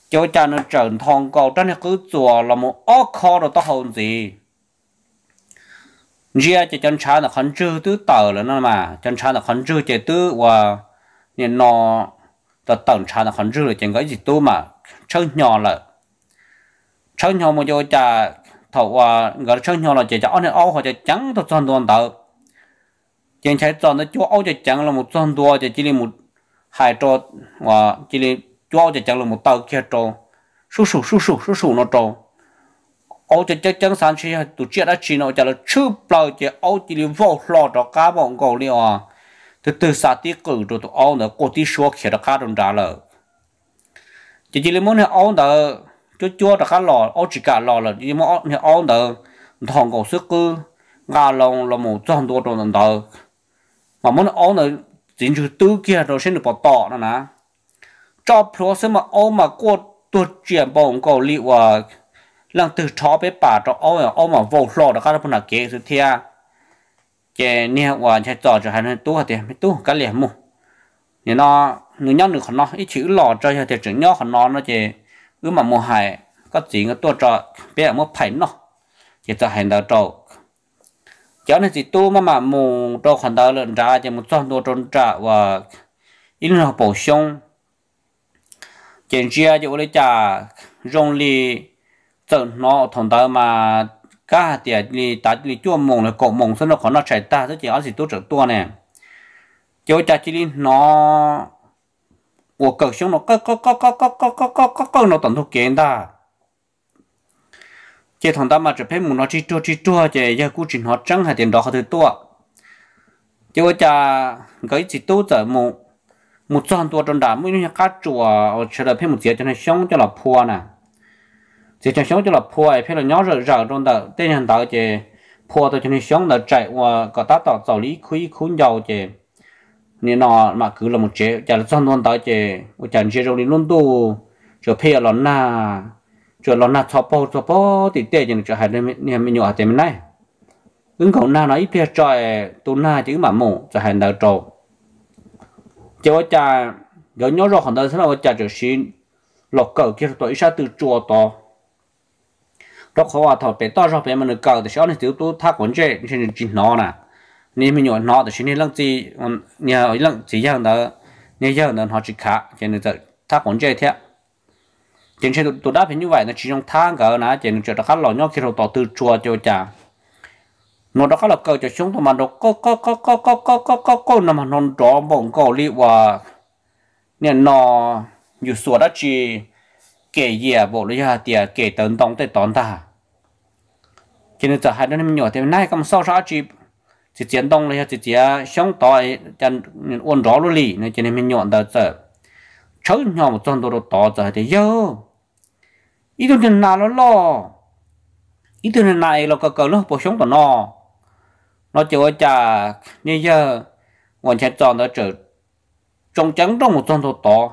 cho cha nó trần thong cầu trên cứ chùa là một óc kho rồi tao hồn gì là chỉ chân trái là khẩn trương tứ tờ rồi nó mà chân trái là khẩn trương chỉ tứ và nên nó tao tận trái là khẩn trương là chỉ có gì tu mà chơi nhỏ lại chân nhau mà cho chả thầu à gọi chân nhau là chỉ cho anh áo hoặc là trắng tôi chọn đoàn tàu trên trái chọn nó chúa áo chỉ trắng là một chọn đua chỉ chỉ là một hai trò và chỉ là chúa áo chỉ trắng là một tàu kia trò sú sú sú sú sú sú nó trò áo chỉ trắng trắng sáng chỉ tụ chia đã chỉ nó chả là chữ bao chỉ áo chỉ là vô lo đó cá bọn gấu liền à từ từ xa tí cử rồi tụ áo nữa cô tí số kia đó cá đồng trả lời chỉ chỉ là muốn áo nữa cho chua đã cá lò ô chỉ cả lò là đi mà ô nhà ô đờ thằng cổ sức cứ gà lòng là một trong đồ đồ đờ mà muốn ô đờ chính chủ tư kia rồi xin được bỏ tỏ nữa nè cho pro xem mà ô mà qua tuột chuyển bổng cổ liệu và lần từ chó bé bà cho ô mà ô mà vô lò đã cá là phần là kế sự thia cái nè và chạy trò cho người tu hạt tiền tu cá liền mu nên nó người nhau được nó ít chữ lò cho hạt tiền chữ nhau hắn nó nó chỉ cứ mà mua hải có chỉ người tua trọ bé mua phải nó thì cho hành đạo cho, cháu này chỉ tu mà mà mù trọ khoản đạo lợn ra chỉ một trăm đô trôn trả và in là bổ sung chuyện chia chỉ lấy trả rong li tự nó thằng đạo mà cả tiền à, li ta li chua mông là cổ mông, xong nó còn nó chạy ta rất chỉ ăn chỉ tu trưởng tua này cháu cha chỉ nó 我狗熊 nó có có có có có có có có có có nó tận thuộc kiện ta chế thằng ta mà chụp phim nó chỉ chua chỉ chua chế giờ cú trình họ trắng hay tiền đó họ thứ tua chế bây chỉ tu giờ một trăm tua trong đám mới như cá chùa chờ đợi phim một chế cho nó sống cho là phua nè chế cho sống cho là phua ấy phim là nhỏ rợ rợ trong đó tên hàng đó chế phua tôi cho nó sống là chạy qua có tá tỏ tỏ lý khuy khuôn giàu nên nó mà cứ là một chế chả là xong luôn tới chế một chả chế rồi luôn tu cho phê là na cho là na cho bao cho bao thì tệ cho cho hai đứa mình mình nhỏ thêm này ứng khẩu na nó ít phê trời tu na chứ mà mù cho hai đầu trâu chế ở chả rồi nhớ rồi hoàn toàn thế nào chả chỉ xin lọc cầu kia tuổi sao từ chùa to đó khó à thọ bé to rồi bé mà được cầu thì sao này tiểu tu thác quấn chế trên chỉ nó nè 你们要拿的是你让自嗯，你要让这样的，你要能拿去看，现在在他管这一天，现在都都那边以外呢，其中他个呢，现在觉得他老娘开头到都抓就讲，我到他老狗就凶他妈的，狗狗狗狗狗狗狗狗狗那么弄着猛狗哩哇，你那有说的去给业务了呀，点给等等在等他，现在在海南那边有点那个么烧杀鸡。chỉ chiến đông này chỉ chỉ sống to chân ôn rõ luôn lì nên cho nên mình nhọn đó giờ chớ nhỏ một chân đồ to giờ thì yo ít thôi nào nó lo ít thôi này là cờ cờ nó bổ sống tao nó nó chỉ có chả như giờ hoàn thành tròn đó trở trong trắng trong một chân đồ to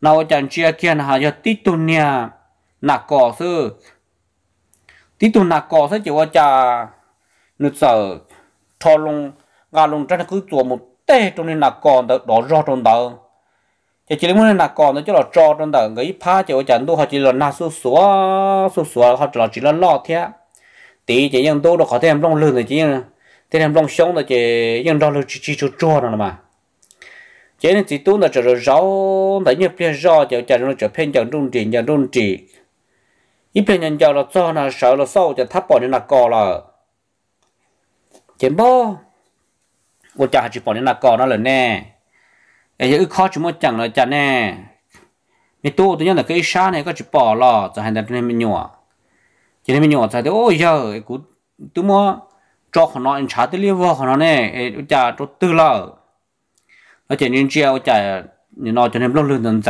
nào chẳng chia kia là hay tí tu nha nà cỏ sư tí tu nà cỏ sẽ chỉ có chả nước sợ cho lùng ngà lùng trong cứ chùa một tê trong nên là còn đó đó rõ trong đó chỉ chỉ muốn là còn đó chứ là cho trong đó người phá chỉ ở chẳng đâu họ chỉ là na số số số số họ chỉ là chỉ là lo thế tí chỉ những đâu đó có thêm long lươn rồi chỉ thế em long sống là chỉ những đó là chỉ chỉ cho cho rồi mà chỉ nên chỉ tu là chỉ là rõ là như phía rõ chỉ chẳng nó chỉ 偏 chẳng trung trị chẳng trung trị ít 偏 chẳng cho là cho là sợ là sâu chỉ thấp bỏ nên là cò là chém bò, bộ chả chỉ bỏ nên là cò nó là nè ấy giờ khó chúng mới chẳng là chả nè mình tu tự nhiên là cái sa này có chỉ bỏ lò cho hành đặt nên mình nhỏ cho nên mình nhỏ thì ôi giờ cũng tu mua cho họ nó trả tới liên vô nó nè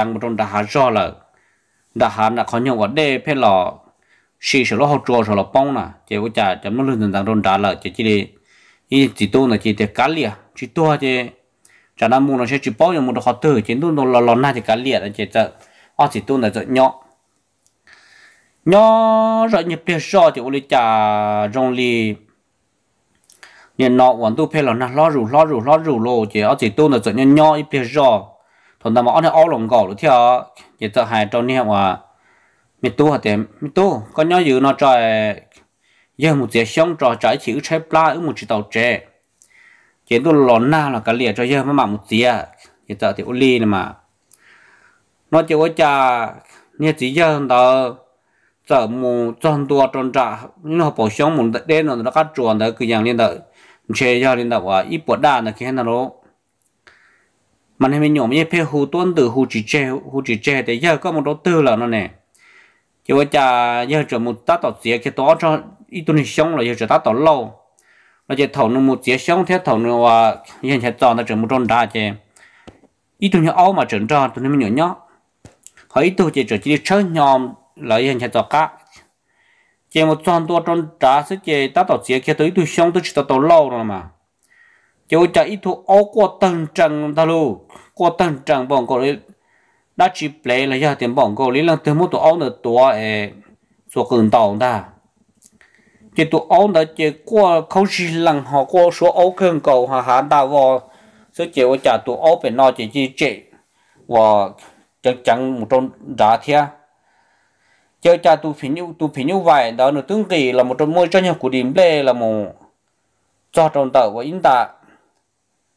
một trong đã hạ rõ đã hạ là khó nhiều quá đê phê lò xì sửa lò hậu trò sửa bông nè chỉ có chả chấm lâu lương dần dần trong đã lợ chỉ chỉ ý chỉ tôi là chỉ để cá lìa chỉ tu chỉ cho nó mua nó sẽ chỉ bao nhiêu mua được họ thử chỉ tôi nó lo lo na chỉ cá lìa là chỉ chợ họ chỉ tôi là chợ nhỏ nhỏ rồi nhập tiền so thì uli chả rong lì nhìn nọ quản tôi phê là na lo rủ lo rủ lo rủ lô chỉ họ chỉ tôi là chợ nhỏ nhỏ ít tiền so thằng nào mà ở đây ao lồng gạo được theo chỉ chợ hai trong này mà mi tôi hả thì mi tôi có nhỏ dữ nó trời yêu một giờ xong trò trái chữ trái pla ở một chữ tàu trẻ chỉ tôi lón na là cái liệt cho yêu à. mà mặc một giờ hiện tại thì uli là mà nó chỉ có cha nhà chỉ giờ đó giờ mù tròn tua tròn trả nhưng nó bỏ xong một đêm rồi nó cắt chuồn đó cứ dạng lên đó chế cho lên đó và ít bữa đa là cái nó mà nên mình nhổm như phê hù tuân từ hù chỉ chê hù chỉ chê để giờ có một đầu tư là nó nè chỉ có cha giờ trở một tát tọt xía cái đó cho 一顿香了，也是他到老，而且头呢木接香天头呢话，以前长得这么长大的，一顿就熬嘛成长，都那么娘娘，还一头就这几的车娘，老以前早干，结果长多长大是这打到接开头一顿香都吃到到老了嘛，结果这一头熬过登涨的喽，过登涨帮过来。đã chỉ play là giờ tiền bóng cầu lý lần từ một tổ áo nữa tổ ấy số cường tàu ta chỉ tụ ông đã chỉ qua khâu chỉ lần họ qua số ông cần cầu hà hà ta vào số chỉ có trả tụ ông phải nói chỉ chỉ chỉ và chẳng chẳng một trong giá thia chơi trả tụ phí nhiêu tụ phí nhiêu vậy đó nó tương kỳ là một trong môi cho nhau của điểm lê là một cho trong tờ và in ta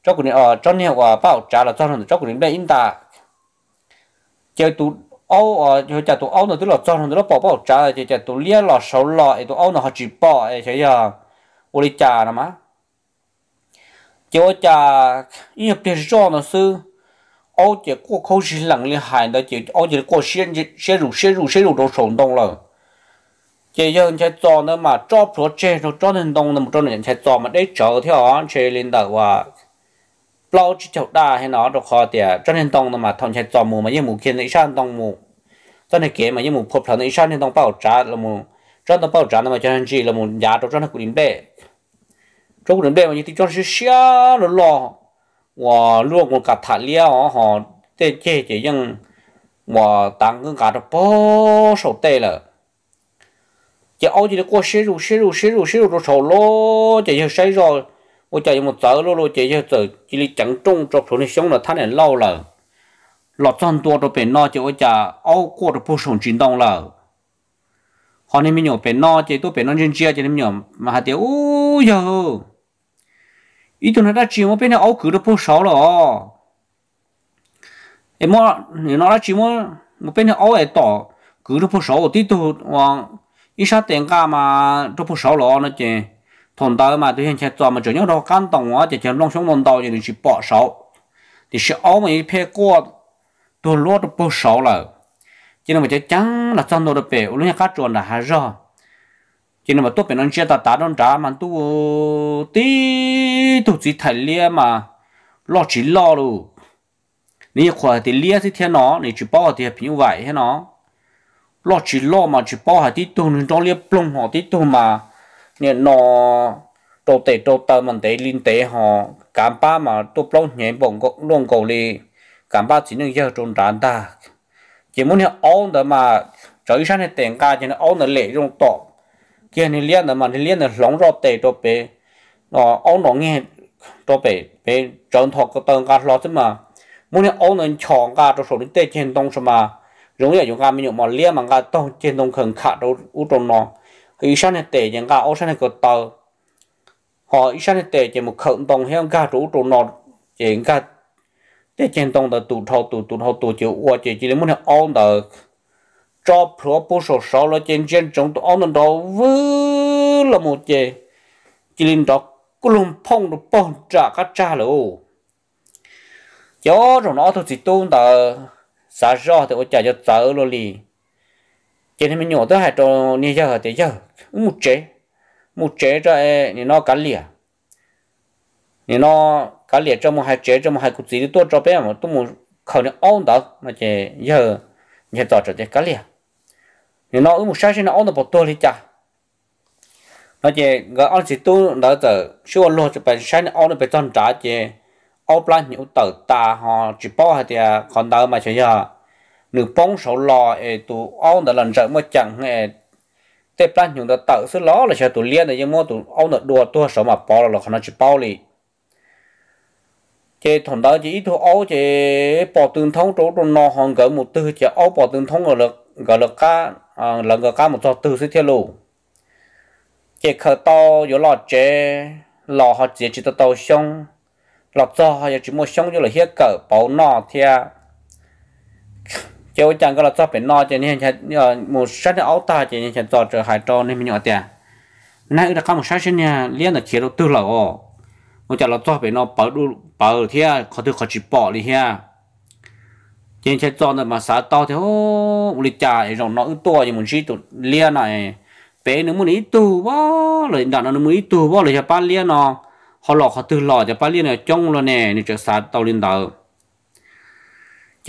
cho của này ở trong nhau và bảo trả là cho trong cho của điểm lê in ta chơi tụ ô à, cho chả tụi ô nó tức là cho nó bỏ bỏ trả cho chả tụi lia là sáu lọ tụi ô nó họ chỉ bỏ ấy thế giờ ô đi trả nó mà cho chả ý hợp tiền cho nó sư ô chỉ qua khâu xin lặng liên hải đó chỉ ô chỉ qua xin xin rủ xin rủ xin rủ đồ sống đông rồi chỉ cho chả cho nó mà cho pro chơi nó cho nên đông nó cho nên chả cho mà để chờ theo anh chơi lên đầu và bao chỉ chậu đa hay nó được khó tiệt cho nên tông mà thằng chạy trò mù mà như mù kia này sao tông mù cho nên kia mà như mù phập thằng này sao nên tông bao trả là mù cho tông bao trả là mà cho nên gì là mù nhà đó cho nó cũng điểm bể cho cũng điểm mà như thế cho xí xí nó lo và luôn một cả thả lia họ họ tê chê chỉ nhưng mà tăng cái cả đó bao số tê rồi, chỉ ao chỉ được qua xí rù xí rù xí rù xí rù rồi sầu lo chỉ như xây rồi 我家有么走路路这些走，这里正中着土里凶了，他能老了，老赚多着被那就我家熬过着不上运动了。好你们娘被那这都被那人家这你们娘妈的，哦哟，一顿那他鸡毛被那熬过着不少了哦。哎妈，你那鸡毛我被那熬来到，过着不少，最都往一下点干嘛都不少了那件。同到嘛，对现在咱们这样到广东啊，这些弄上弄到就是保守，但是澳门一片过都落的不少了。今天我就讲了涨多的呗，我人家看赚的还热。今天嘛，多别人接到打动闸嘛，都的都最太烈嘛，落起落了。你看的烈是天哪，你去包的平外天哪，落起落嘛去包下的都能找烈崩下的都嘛。nên nó tổ tệ tổ tệ mình tế linh tế họ cảm ba mà tổ lâu nhẹ bổng có luôn cầu đi cảm ba chỉ nên giờ trung tránh ta chỉ muốn hiểu ông đó mà trời sáng này tiền ca chỉ nên ông nó lệ trong tổ kia nên liên đó mà này liên là lóng rõ tệ tổ bể nó ông nó nghe tổ bể bể trốn thoát cái tầng ca lo chứ mà muốn hiểu ông nó chọn ca cho số đến tế trên đông mà rồi giờ chúng ta mình nhổ mà liên mà ca tông trên đông khẩn khát đâu u trung nó ý sáng này tệ chẳng cả ô sáng này có tờ họ ý sáng này tệ chỉ một khẩn tông hay ông cả rủ trụ nọ chỉ cả tệ trên tông tờ tụ thọ tụ tụ thọ tụ chịu qua chỉ chỉ muốn ông tờ cho proposal sau là trên trên chúng tôi ông đó vư là một chỉ chỉ đó cứ luôn phong được phong trả các cha luôn cho rồi nó thôi chỉ tuôn tờ xã rõ thì ôi chả cho tớ luôn lì cho nên mình nhổ tới hai trò nia giờ thì giờ một chế một chế cho nên nó cá lìa nên nó cá lìa cho một hai chế cho một hai cục gì tôi cho bé mà tôi một khẩu nó ôn đó mà chế giờ giờ tỏ cho cá lìa nên nó một sai nó ôn được một tôi thì chả nó chế gọi ôn chỉ tôi đó giờ siêu lô cho bạn sai nó ôn được toàn trả chế ôn plan nhiều tờ ta họ chỉ bao hai tia còn đó mà chế giờ nửa bóng số lò ấy tụ ôn đã lần rồi mà chẳng ấy แต่ปลาหนุ่มตัวเต่าซื้อล้อเลยเชียวตัวเลี้ยนเลยยังมั่วตัวเอาหนึ่งดัวตัวสมับปอเราขนาดจีเป้าเลยเจถงดาวจีอีทัวเอาเจปอตึงท้องโจตัวนอหองเกิดหมดตัวเจเอาปอตึงท้องก็เลิกก็เลิกก้าอ่าเลิกก็ก้าหมดตัวตัวซื้อเที่ยวลูเจเคยโตอยู่หลอดเจหล่อเขาเจจิตโตชงหลอดจอเขาอยากจิมัวชงอยู่เลยเฮียเกิดเป่านอเทีย cháu chẳng có là cho phải no cho nên một sát áo ta cho nên cho trở hại cho nên mình nhỏ tiền nay là có một sát nha liên là chế độ tư là ô một chả là cho phải nó bảo đủ bảo thế có thể có chỉ bỏ đi ha cho nên cho nên mà xã to thì ô một lịch trả rồi nó to thì mình chỉ tụt liên này bé nó muốn ít tu quá rồi đàn nó muốn ít tu quá rồi cho ba liên nó họ lọ họ tư lọ cho ba liên là trong rồi nè nên cho xã tàu liên đầu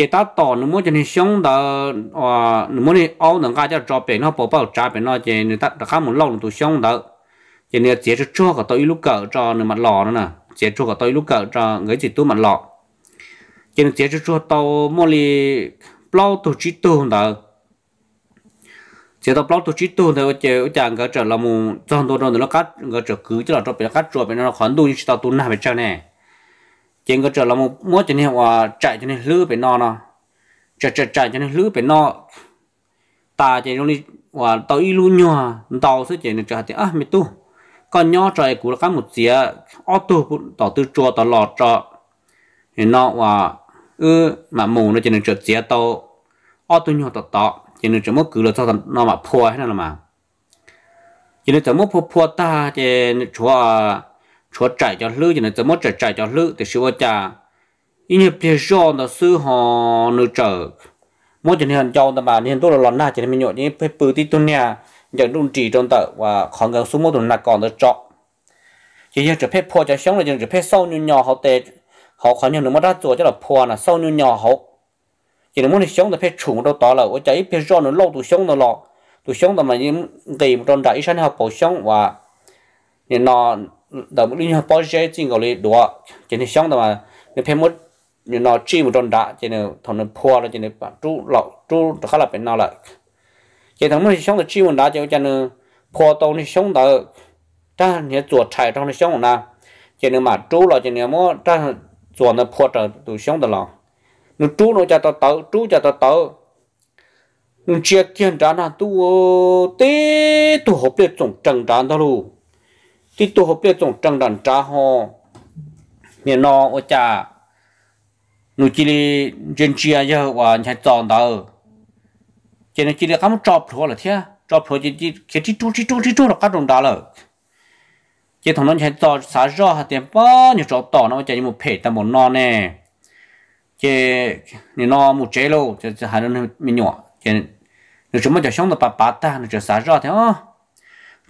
chế ta tổ nó muốn cho nên sống đó à nó muốn nên ao nó cái cho cho bé nó bỏ bỏ trả bé nó chế người ta đã khám một lâu nó tụ sống đó chế nên chế cho chua cả tôi lúc cỡ cho nó mặt lò nữa nè chế chua cả tôi lúc cỡ cho người chỉ tu mặt lò chế nên chế cho chua tàu mua li bao tổ chức tu đó chế tàu bao tổ chức tu thì chế chàng cái trở là một trong đó nó cắt người trở cứ cho là cho bé cắt rồi bé nó khoản tu như tàu tu nào bên trong nè chuyện có trở là một mỗi cho nên là chạy cho nên lứa phải no nó chạy chạy chạy cho nên lứa phải no ta chạy trong đi và tàu y lu nhỏ tàu sẽ chạy nên chạy thì à mày tu còn nhỏ trời cũng là cái một dĩa auto tàu từ chùa tàu lọt trọ thì nó và ừ mà mù nó chỉ nên chạy dĩa tàu auto nhỏ tàu tàu chỉ nên chạy mất cứ là sao nó mà phua hay là mà chỉ nên chạy mất phua phua ta chỉ chùa chúa trải cho lư cho nên 怎么 trải trải cho lư thì sư cha in hiệp thì do nó sư họ nữ trở mỗi chuyện hiện trong tầm mà hiện tôi là lòn na chỉ mình nhộn những phép bự tí tuân nhà những đun trì trong tờ và còn gần số mỗi tuần là còn được chọn chỉ như chỉ phép phô cho sống là chỉ phép sâu như nhỏ họ tệ họ khó nhận được mất ra chùa cho là phô là sâu như nhỏ họ chỉ là muốn sống là phải chủ đâu đó là ở chảy phép do nó lâu tụ sống nó lọ tụ sống tầm mà những tìm trong đại sản học bổ sống và nên nó đầu mình nhau bao giờ chỉ gọi là đùa cho nên xong mà người phải mất nó chỉ một tròn đã cho nên thằng nó phá rồi cho nên bạn chú lậu chú khá là bên nào lại cho thằng mới xong là chỉ một đã cho cho nên phá tàu nó xong đó ta nhớ chuột chạy trong thì xong là cho nên mà chú là cho nên mà ta chuột nó phua trở từ xong đó là nó chú nó cho tao tao chú cho tao tao nó chia kiên trả nó tu tê tu hộp để trồng trần trả nó luôn ที่ตัวเขาเปลี่ยนจงจังดันจ้าฮอเนี่ยนอโอจาหนูจีรีเจนเจียเยอะว่าใช้จอนเตอเจนจีรีเขาไม่จอบทัวร์หรอเทียจอบทัวร์จีจีเขียที่ตู้ที่ตู้ที่ตู้เราก็ตรงดาเลยเจนทางนั้นใช้จอสาจอหาเตียมป้อนอยู่จอบต่อนะว่าจะยังมุเพจแต่หมดนอนแน่เจนี่นอมุเจโลจะจะหาเรื่องมีหนวดเจนหนูจะไม่จะช่องตัวปาปาตาหนูจะสาจอเทียอ๋อ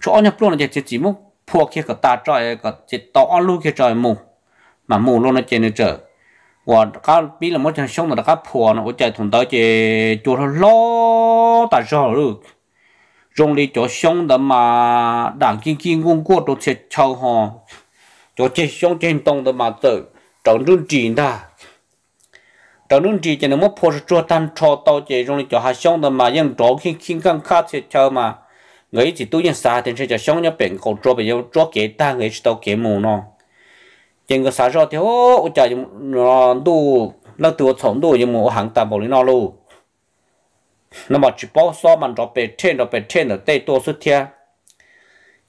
ช่วงนี้ปลุกเนี่ยจะจีมุก ta พวกที่ก็ตาจ่อยก็จิตต่อลูกที่จ่อยหมู่ mà mù luôn nó chơi nữa và các bí là mỗi thằng sống là các phù nó chơi thùng tới chơi chỗ nó lo ta rõ được trong đi chỗ sống đó mà đảng kinh kinh quân quốc đồ sẽ chào họ chỗ chơi sống trên tông đó mà tự trọng rừng trị ta trọng rừng trị cho nên mỗi phù sẽ cho tan cho tao chơi trong đi chỗ hạt sống đó mà những chỗ kinh kinh căng khát sẽ chào mà người chỉ tu nhân sa thì sẽ cho sống nhau bệnh cầu cho bây giờ cho kế ta người chỉ tao kế mù nó nhưng cái sa rồi thì ô chả nó tu nó tu sống tu nhưng mà hàng ta bảo nó luôn nó mà chỉ bảo so mà nó bị trên nó bị trên nó tê tu xuất thiên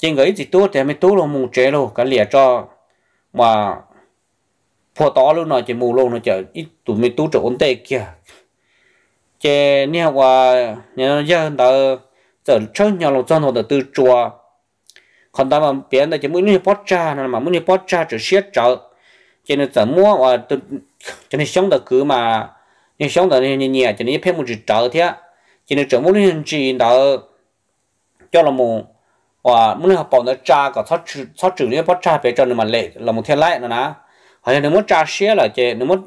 nhưng người chỉ tu thì mới tu luôn mù chế luôn cái lìa cho mà phô to luôn nó chỉ mù luôn nó chở ít tụi mình tu chỗ ổn tê kia chế nha qua nhà nó giờ giờ chơi nhau lâu cho họ được tự chùa còn ta mà biến đây chỉ muốn đi bót cha là mà muốn đi bót cha chỉ siết chợ cho nên tự mua và từ cho nên sống được cứ mà nhưng sống được như nhẹ cho nên phải một chỉ chợ thế cho nên chỉ muốn đi chỉ đó cho là một và muốn học bảo nó cha có thoát trừ thoát trừ nếu bót cha phải cho nên mà lệ là một thiên lại nữa nè hoặc là nếu muốn cha siết là chỉ nếu muốn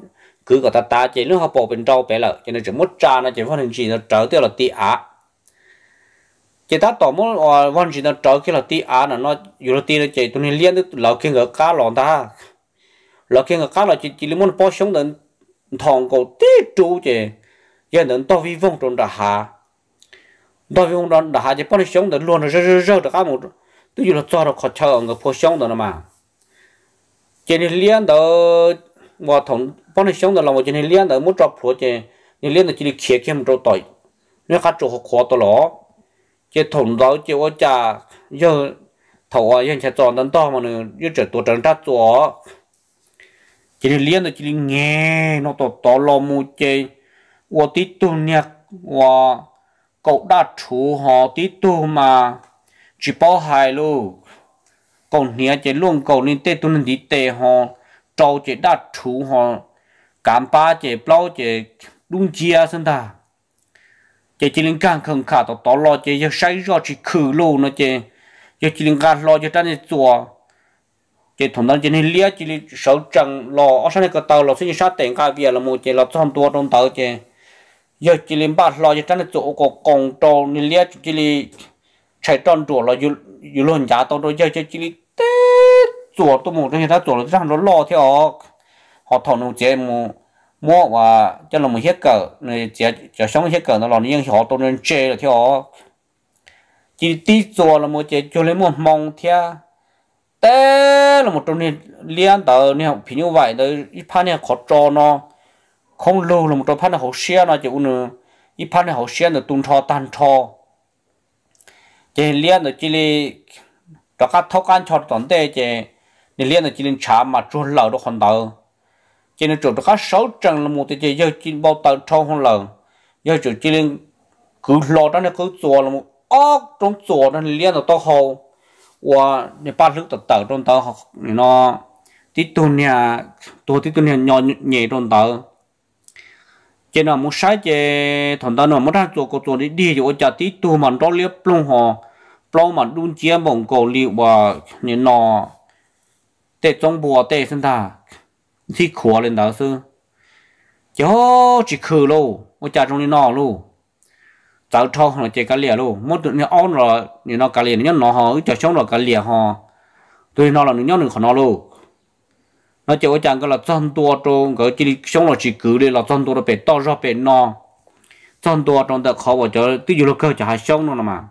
cứ có ta ta chỉ nếu học bảo bên trâu phải là cho nên chỉ mua cha nó chỉ phát hiện chỉ nó trở tiêu là tị á chỉ ta tổ muốn ở ờ, văn chỉ nó trở cái là ti á là nó dù là ti là chạy tụi liên tức lão kia ở cá lòn ta lão kia ở cá là chỉ chỉ muốn bỏ xuống đến thằng cầu ti trụ chứ, giờ đến đào vi vong trong đã hạ tao vi vong trong đã hạ chỉ bỏ xuống đến luôn rồi rồi rồi được cá một tôi dù là cho nó khó chờ người bỏ xuống đó mà chỉ này liên đó mà thòng bỏ xuống đó là một chỉ này liên đó muốn trọc phố chứ, này liên đó chỉ là kia kia một trâu tội nếu cá chỗ khó to lắm chế thủng đó chế có trà giờ thầu à hiện sẽ chọn đến to mà nữa như trở tổ trắng trát chỗ chỉ là liên rồi chỉ là nghe nó tổ tổ lo mu chế ô tí tu nhạc ô cậu đã chú họ tí tu mà chỉ bảo hài luôn còn nhé chỉ luôn cậu nên tê tu nên tí tê họ trâu chỉ đã chú họ cảm ba chỉ bao chỉ đúng chia sinh ta chỉ chỉ linh càng không khả tỏ tỏ lo chỉ cho say rõ chỉ khử lô nó chỉ chỉ chỉ linh càng lo chỉ đang này chùa chỉ thằng đó chỉ nên lia chỉ linh sáu trăng lo ở sau này cái tàu lo xin sát tiền cái việc là một chỉ lo trong tua trong tàu chỉ giờ chỉ linh bát lo chỉ đang này chùa có công trâu nên lia chỉ linh chạy tròn chùa lo dù dù luôn giá tàu rồi giờ chỉ linh té chùa tôi muốn cho người ta chùa là thằng nó lo theo họ thằng nó chế một mua và cho là một chiếc cờ này chỉ chỉ xong một chiếc cờ nó là những họ tôi nên chơi là theo chỉ tí chùa là một chế cho lấy một mong theo thế là một trong những liên tờ này học phí như vậy tới ít phát này khó cho nó không lâu là một trong phát này học xe nó chỉ uống ít phát này học xe là tung cho tan cho chế liên là chỉ là cho các thâu can cho tổng thế chế liên là chỉ là chả mà trôn lâu được hoàn đầu chỉ nên trộn được khá sáu trần là một cái giờ chín bao tờ trâu hơn lần giờ chủ chỉ nên cứ lo đó nó cứ chùa là một ốc trong chùa nó liên là to hồ và để ba lúc tờ tờ trong tờ học nó tí tu nhà tu tí tu nhà nhỏ nhẹ trong tờ chỉ là một sai chỉ thằng ta nó muốn ra chùa có chùa đi đi rồi chả tí tu mà nó liếc plong hồ plong mà đun chia bồng cổ liệu và nó để trong bùa để sinh ta thì khó lên đó sư cháu chỉ khử lô ô cha trong đi nọ lô cháu cho là chỉ cá lìa lô một tụi nó ăn rồi thì nó cá lìa nó nó họ cho xong rồi cá lìa họ tụi nó là nó nhớ được nó lô nó chỉ ô cha cái là chân tua trong cái chỉ xong rồi chỉ khử đi là chân tua nó bị to ra bị nọ chân tua trong đó khó vào cho tự dù lúc cơ cho xong rồi mà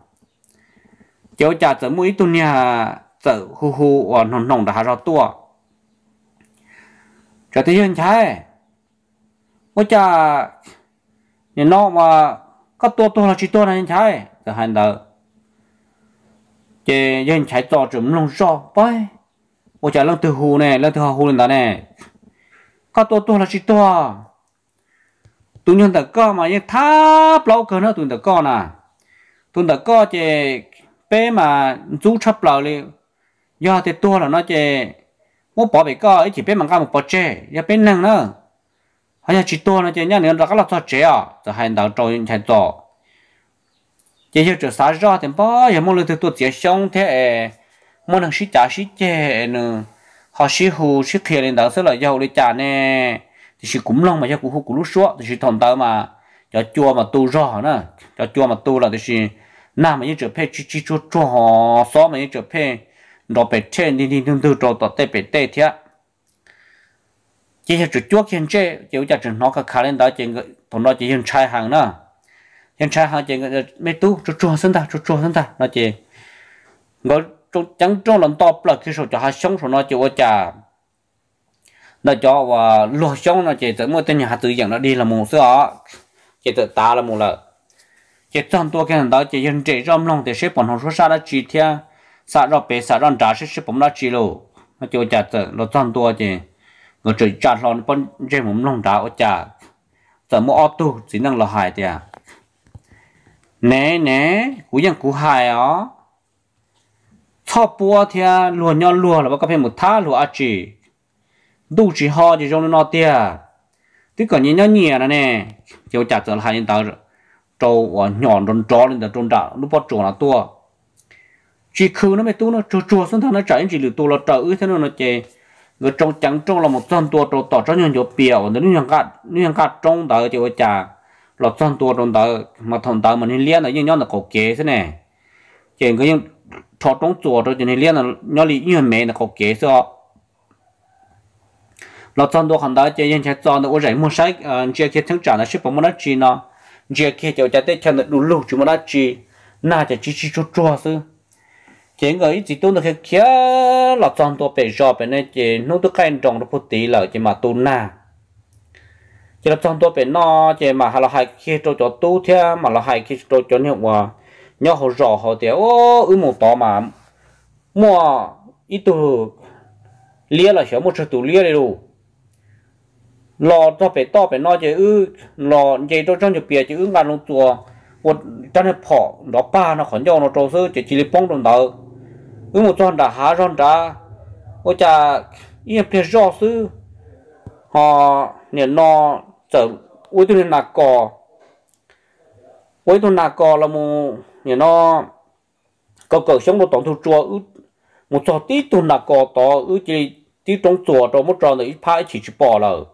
cháu cha chỉ mỗi tụi nhà chỉ hù hù và ờ, nồng nồng đã ra tua cho thấy hiện trái ôi cha nhà nó mà có tua tua là chỉ tua này hiện trái giờ hành đỡ chỉ hiện trái cho chúng lông rõ bay ôi cha lông từ hù này lông từ hù lên đó này có tua tua là chỉ tua tuần nhân tật co mà như tháp lâu cơ nữa tuần tật co nà, tuần tật co chỉ bé mà chú chấp lời do thì tua là nó chỉ mua bỏ bị có ấy chỉ biết mang cả một bỏ chè giờ bên năng nữa hay là chỉ to nó chỉ nhá nữa là các loại chè à giờ hai đầu trôi chạy tổ chỉ hiểu chữ sao ra thì bao giờ mua được tôi chỉ xong thế mua năng sĩ trả sĩ chè nữa họ sĩ hù sĩ kia lên đầu sẽ là giàu để trả nè thì sĩ cũng long mà cho cũng hú cũng lúc số thì sĩ thằng tao mà cho chua mà tu rõ nữa cho chua mà tu là thì sĩ nam mà như chữ phê chỉ chỉ chua chua họ xó mà như chữ phê nó bị trên nên đi nương tư rồi tỏ tê bị tê thế chỉ là chữ chuốc hiện chê chỉ là chữ nó cái khả lên đó chỉ tụi nó chỉ hiện trai hàng nữa hiện trai hàng chỉ ờ, mấy tú chú chú sinh ta chú chú sinh ta nó chỉ ngồi chú chẳng chú làm to là khi số cho hai sống số nó chỉ ở chả nó cho và lo sống nó chỉ tự mỗi tên nhà tự dạng nó đi là một sữa chỉ tự ta là một lợ chỉ trong tôi cái đó chỉ hiện trẻ rong long để xếp bọn họ số xa đã chỉ theo xã rồi bé xã rồi trả sẽ sẽ bấm nó chỉ lô nó cho trả tờ nó toàn tua chứ người chơi trả lon bắn chơi mồm lông trả ở trả tờ mua ô tô chỉ năng là hại tiệt nè nè cú ยัง cú hại ó cho bùa thì luôn nhau luôn là các bạn một thá luôn à chỉ đủ chỉ ho chỉ trong nó tiệt tức còn nhìn nhau nhẹ là nè cho trả tờ hai hại nhân tao rồi trâu nhỏ tròn tròn lên tờ tròn trả lúc bắt tròn là tua chỉ khử nó mới tu nó chùa chùa xong thằng nó chạy chỉ được tu là trợ ư thế nó nó chè rồi trong trắng trong là một chân tua trâu tỏ trong nhon chỗ biểu nó nhon cả nhon cả trong chỉ có trà là chân tua trong tờ mà thằng tờ mình liên là nhon nhon là cổ kế thế này chỉ cái nhon thọ trong chùa rồi thì liên là nhon lì nhon mẹ là cổ kế sao là chân tua hàng đó chỉ nhon chè chân nó có rải một sách ờ, chè kia thằng trả nó sẽ bằng một chơi nó chỉ khi chỗ chè tết chân nó đủ lù chỉ nó chơi na chè chỉ chỉ cho cho xứ chỉ người chỉ tu được khi kia là trong tổ bể gió bên này chỉ nô tu cái trong đó phút tí là chỉ mà tu na chỉ là trong tổ bể no, chỉ mà hà là hai khi cho cho tu thế mà là hai khi cho cho nhiều quá nhớ họ rõ họ thì ô ư một tổ mà mua ít tu lia là hiểu một số tu lia rồi lò cho bể to bể no chỉ ư lò chỉ cho trong nhiều bể chỉ ư ngàn lông chuột 我真系跑老爸那很久那招手就起来帮着到，因为我装着还装着，我家也别绕手，啊，你那走我都是那个，我都那个了么？你那个个想我当头捉，我找地都那个到，我这地中捉着么？找到一拍一起去报了。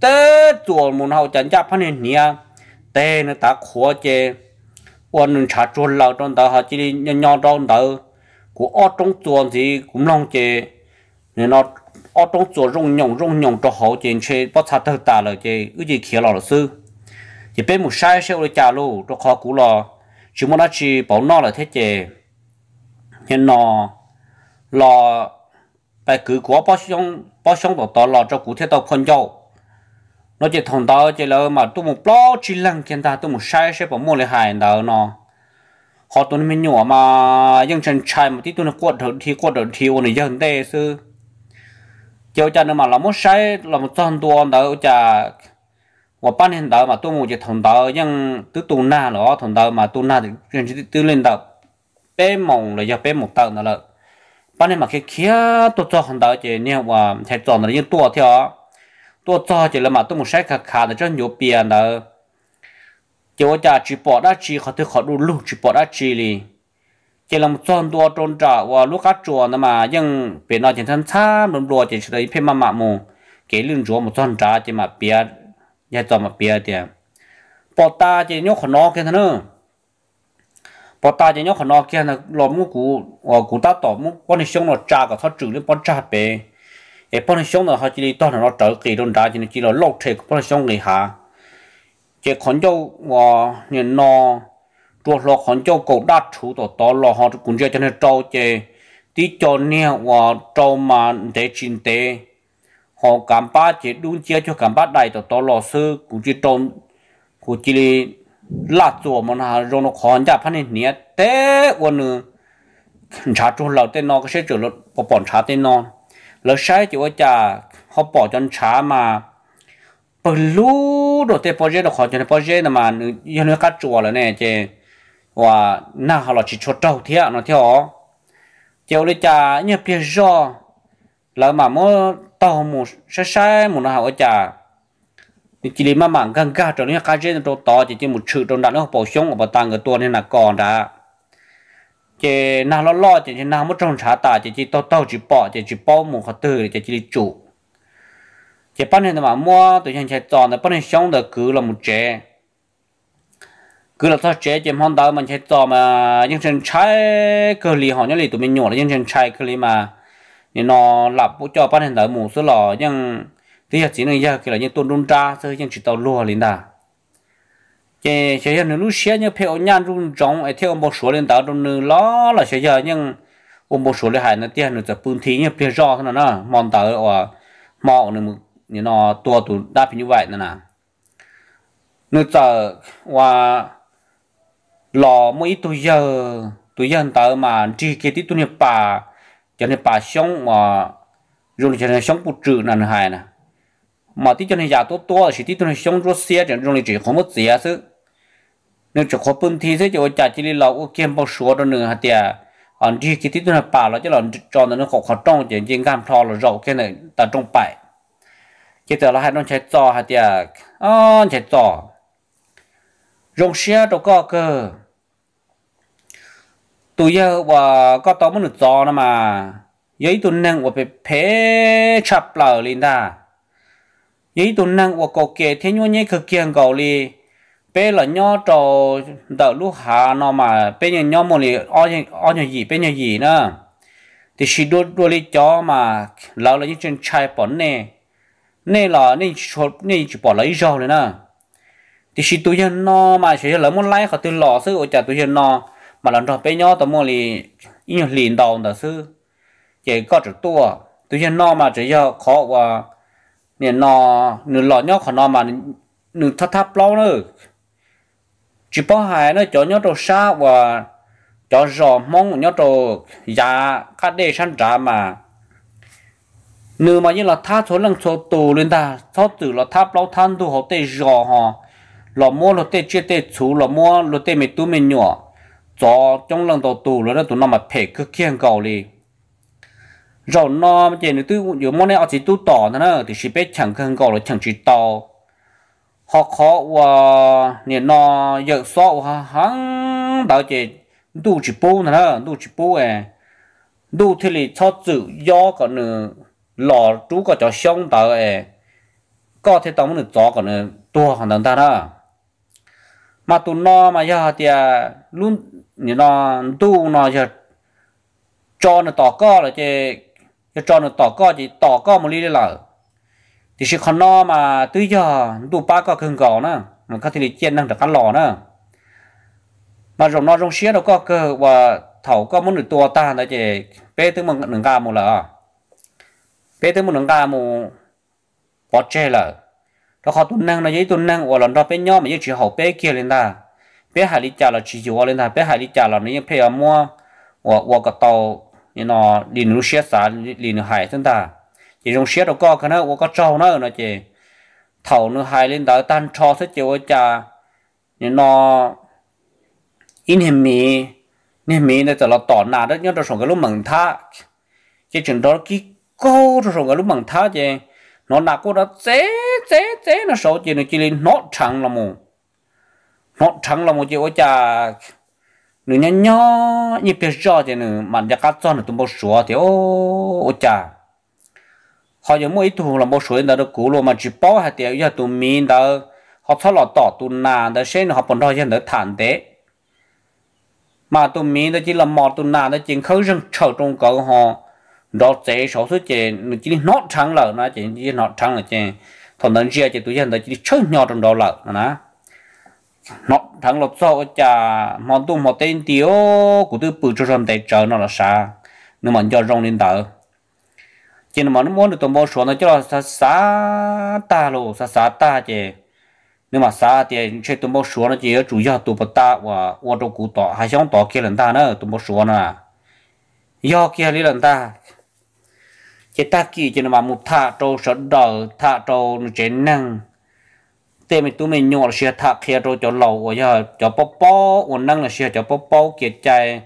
tê chuột muốn hậu chẳng chấp hắn hình nia tê nó ta khó chê quan nên trả chuột lâu trong tờ họ chỉ nhân nhau trong tờ của ở trong chuột thì cũng long chê nên nó ở trong chuột rung nhồng rung nhồng cho hậu chê chê bắt sát thơ ta lời chê ư gì kia lò sư chỉ bên một sai sẽ lấy trả lù cho khó cú lò chỉ muốn nó chỉ bảo nó là thế chê nên nó lò bài cứ của bao xong bao xong tổ tò lò cho cụ thế tao phân nhau นอจะทงตาจะเลมาตุ้มปลอชิลังเขียนตาตุมใช้เช่ผมโมเลหายเดาเนาะขอตัวนี้มันหนัวมายังฉันใช้มาที่ตัวนี้กดือที่กดเดทีวันนี้ยังเตซื้อเจ้าจันมาเราไม่ใช้เราไม่ตตัวเดาจะว่าปั้นเห็นเดามาตัวมูจะทงเดายังตัวตัวหน้าหรอทงเดามาตัวหน้าจะยังจะตัื่นเดาเป้หมองเลยจะเป้หมองเดานั่นแะปั้นเห็นมาเขี้ย่ตัวจอหันเดาเจเนี่ยว่าใช้จอหนึ่งตัวเท่า tôi cho chỉ là mà tôi muốn sách khá khá để cho nhiều biển đó chỉ có cha chỉ bỏ đã chỉ họ thấy họ đủ lúc chỉ bỏ đã chỉ đi chỉ làm chọn đua trôn trả và lúc cắt chùa nữa mà nhưng bị nói chuyện thân xa đồn đùa chỉ một phim mà mạ mù cái lưng chúa một chọn trả chỉ mà biển, nhà cho mà biển tiền bỏ ta chỉ nhóc nó cái thằng nữa bỏ ta chỉ nhóc nó kia là lòm ngũ cũ và cũ ta tỏ mũ quan hệ xong nó trả cả thoát trừ lên bỏ trả bể e bọn xong là họ chỉ đó là nó trở kỳ đơn ra chỉ chỉ là lâu thế bọn xong người hạ chỉ còn cho và nhìn nó rồi lo còn cho cổ đa chủ đó đó là họ cũng cho cho nên cho chế tí cho nè và ờ, cho mà để chín tế họ cảm ba chỉ đúng chia cho cảm ba đại đó đó là sư cũng chỉ trâu cũng chỉ là chỗ mà nó rồi nó còn ra phát nên nhé tế và nữa 查出老爹那个是走了不帮查爹那。lỡ sai chịu chả họ bỏ chân chả mà bự lú đồ tê bờ dê đồ khó chân bao giờ là mà như nó cắt chùa rồi nè chê và na họ là chỉ cho trâu thiệt nó theo chịu lấy cha như bia do lỡ mà mua tàu mù sai sai mù nó họ cha chỉ lấy mà mảng găng gà cho nên cái dê nó to chỉ chỉ một chữ trong đạn nó bổ sung ở bờ tàng cái tua này là còn đã chỉ na lo lo chỉ chỉ na mất trong trả ta chỉ chỉ tao tao chỉ bỏ chỉ chỉ bỏ một khó từ chỉ chỉ chủ chỉ bán hàng mà mua tụi chân chạy tròn nó bản thân sống được cứ là một trẻ cứ là tao trẻ chỉ mong tao mình chạy tròn mà những chân trái cơ lì họ nhớ lì tụi mình nhỏ là những chân trái cơ lì mà nên nó lập bút cho bản thân tới một số lò nhưng thì chỉ là giờ cái là những tuần đun ra thôi nhưng chỉ tao lùa lên đó chế chế giờ lúc xe nhớ phải ông nhàn run trong ai theo một số lên tàu trong nửa lo là chế giờ nhưng ông một số lên hải nó tiền nó จะ bùn thí nhớ phải rõ cái nó mòn tàu ở mọ nó như nó tua tụ đáp như vậy nữa nè nó giờ và lò mỗi tuổi giờ tuổi giờ tàu mà chỉ cái tí tuổi nhập bà cho nên bà sống mà rồi cho nên sống bút trừ nè hải nè mà tí cho nên già tốt tốt thì tí cho sống rốt xe cho nên chỉ không mất gì hết นึกจะขอปุ่มทีเสี่จะจัดจีนเราก็เข้มบ่ชัวตัวหนึ่งฮะเดียอันที่คิดที่ตัวป่าเราจะหลอนจอนนั้นของเขาต้องจริงจริงการพอเราเราแค่ไหนแต่ตรงไปเกี่ยวเราให้ต้องใช้จอฮะเตียอ๋อใช้จอยงเชียตัวก็เกอตัวเยอะว่าก็ต้องมันจอนะมายี่ตัวหนึ่งว่าไปเพชับเปล่าลินดายี่ตัวนั่งว่าก็เกเทียนวันนี้คือเกียงเกาหลี bé là nhau cho đỡ lúc hà nó mà bé nhà nhau một lì o nhà o nhà gì bé nhà gì nữa thì chỉ đôi đôi lì chó mà lão là những chân chạy bẩn nè nè là nè chốt nè chỉ bỏ lấy rau nữa thì chỉ tụi dân nó mà chỉ là muốn lấy họ từ lò sư ở chả tụi dân nó mà làm cho bé nhau tao mua lì ít nhiều liền đầu đó sư chỉ có chút tua tụi dân nó mà chỉ cho khó quá nè nó nửa lọ nhau khỏi nó mà nửa thắt thắt lâu nữa chỉ bảo hai nó cho nhau đồ xa và cho rò mong nhau đồ giá các đề sản trả mà nếu mà như là tha số lần số tù lên ta số tử là tháp lâu than tu họ tê rò họ là mua là tê chết tê chú là mua là tê mày tu mày nhỏ cho trong lần tàu tù là nó tụi nó mà phải cứ kiêng cầu đi rồi nó mà chỉ nếu tu nhiều món này ở chỉ tu tỏ nữa thì chỉ biết chẳng cần cầu là chẳng chỉ tàu họ khó và nè nó giờ số hàng bảo chỉ đủ chỉ bố nữa đủ chỉ bố à đủ thì là cho chữ do còn nữa lò chú có cho xong tờ à có thể tao muốn cho còn nữa tua hàng đằng ta đó mà tụ nó mà giờ thì luôn nè nó đủ nó giờ cho nó tỏ có là chứ cho nó tỏ có chỉ tỏ có một lý là thì sự khó no mà tới giờ tụ ba có cơn gò nữa mà có thể chen năng được ăn lò nữa mà rồng nó rồng xía nó có cơ và thầu có muốn được tua ta đó chị bé tới một nửa ga một là bé tới một nửa ga một bỏ chê là nó khó tuân năng nó giấy tuân năng và lần đó bé nhỏ mà chỉ hậu bé kia lên ta bé hải lý trả là chỉ chịu lên ta bé hải lý trả là nó như phải mua và và cái tàu như nó đi nước xía xả đi nước hải chúng ta chỉ dùng xe đâu có cái nó có trâu nữa nó chị thầu nó hai lên đó tan cho thế chị ôi cha nên nó in hình mì hình mì này tự là tỏ nà đó nhớ đó sống cái lúc mừng tha cái chuyện đó cái cô đó sống cái lúc mừng tha chị nó nà cô đó chế chế chế nó số chị nó chỉ lên nó chẳng là mù nó chẳng là mù chị ôi cha nó nhớ nhớ như biết rõ chị nó mà nhà cá cho nó tụm bao sủa thì ô ô cha họ giờ mua ít thu là mua suối đó được cũ luôn mà chỉ bao hạt tiêu giờ tụi mình đó họ thọ lọ tỏ tụi nà đó xem họ bọn họ giờ đỡ thản thế mà tụi mình đó chỉ là mò tụi nà đó chỉ khâu rừng trở trong cỡ họ đó chế số số chế chỉ nó trắng lợn nó chỉ chỉ nó trắng là chế thằng đàn chia chế tụi giờ đó chỉ chơi nhỏ trong đó lợn nè nó thằng lột sau chả món tu món tên tiêu của tôi bự cho rằng để chờ nó là sao nhưng mà cho rong lên tờ chỉ là mà nó muốn được tôm bò xuống nó cho là sa sa ta lô sa sa ta chứ nếu mà sa thì chơi tôm bò xuống nó chỉ chủ yếu tôm bò ta và và đồ củ tỏ hay xong tỏ kia lần ta nữa tôm bò xuống nó, à. do kia lý lần ta chỉ ta kỳ chỉ là mà một thà trâu sợ đờ thà trâu nó chế năng thế mình tụi mình nhổ là xe thà kia trâu cho lâu và giờ cho bò bò và năng là xe cho bò bò kia chạy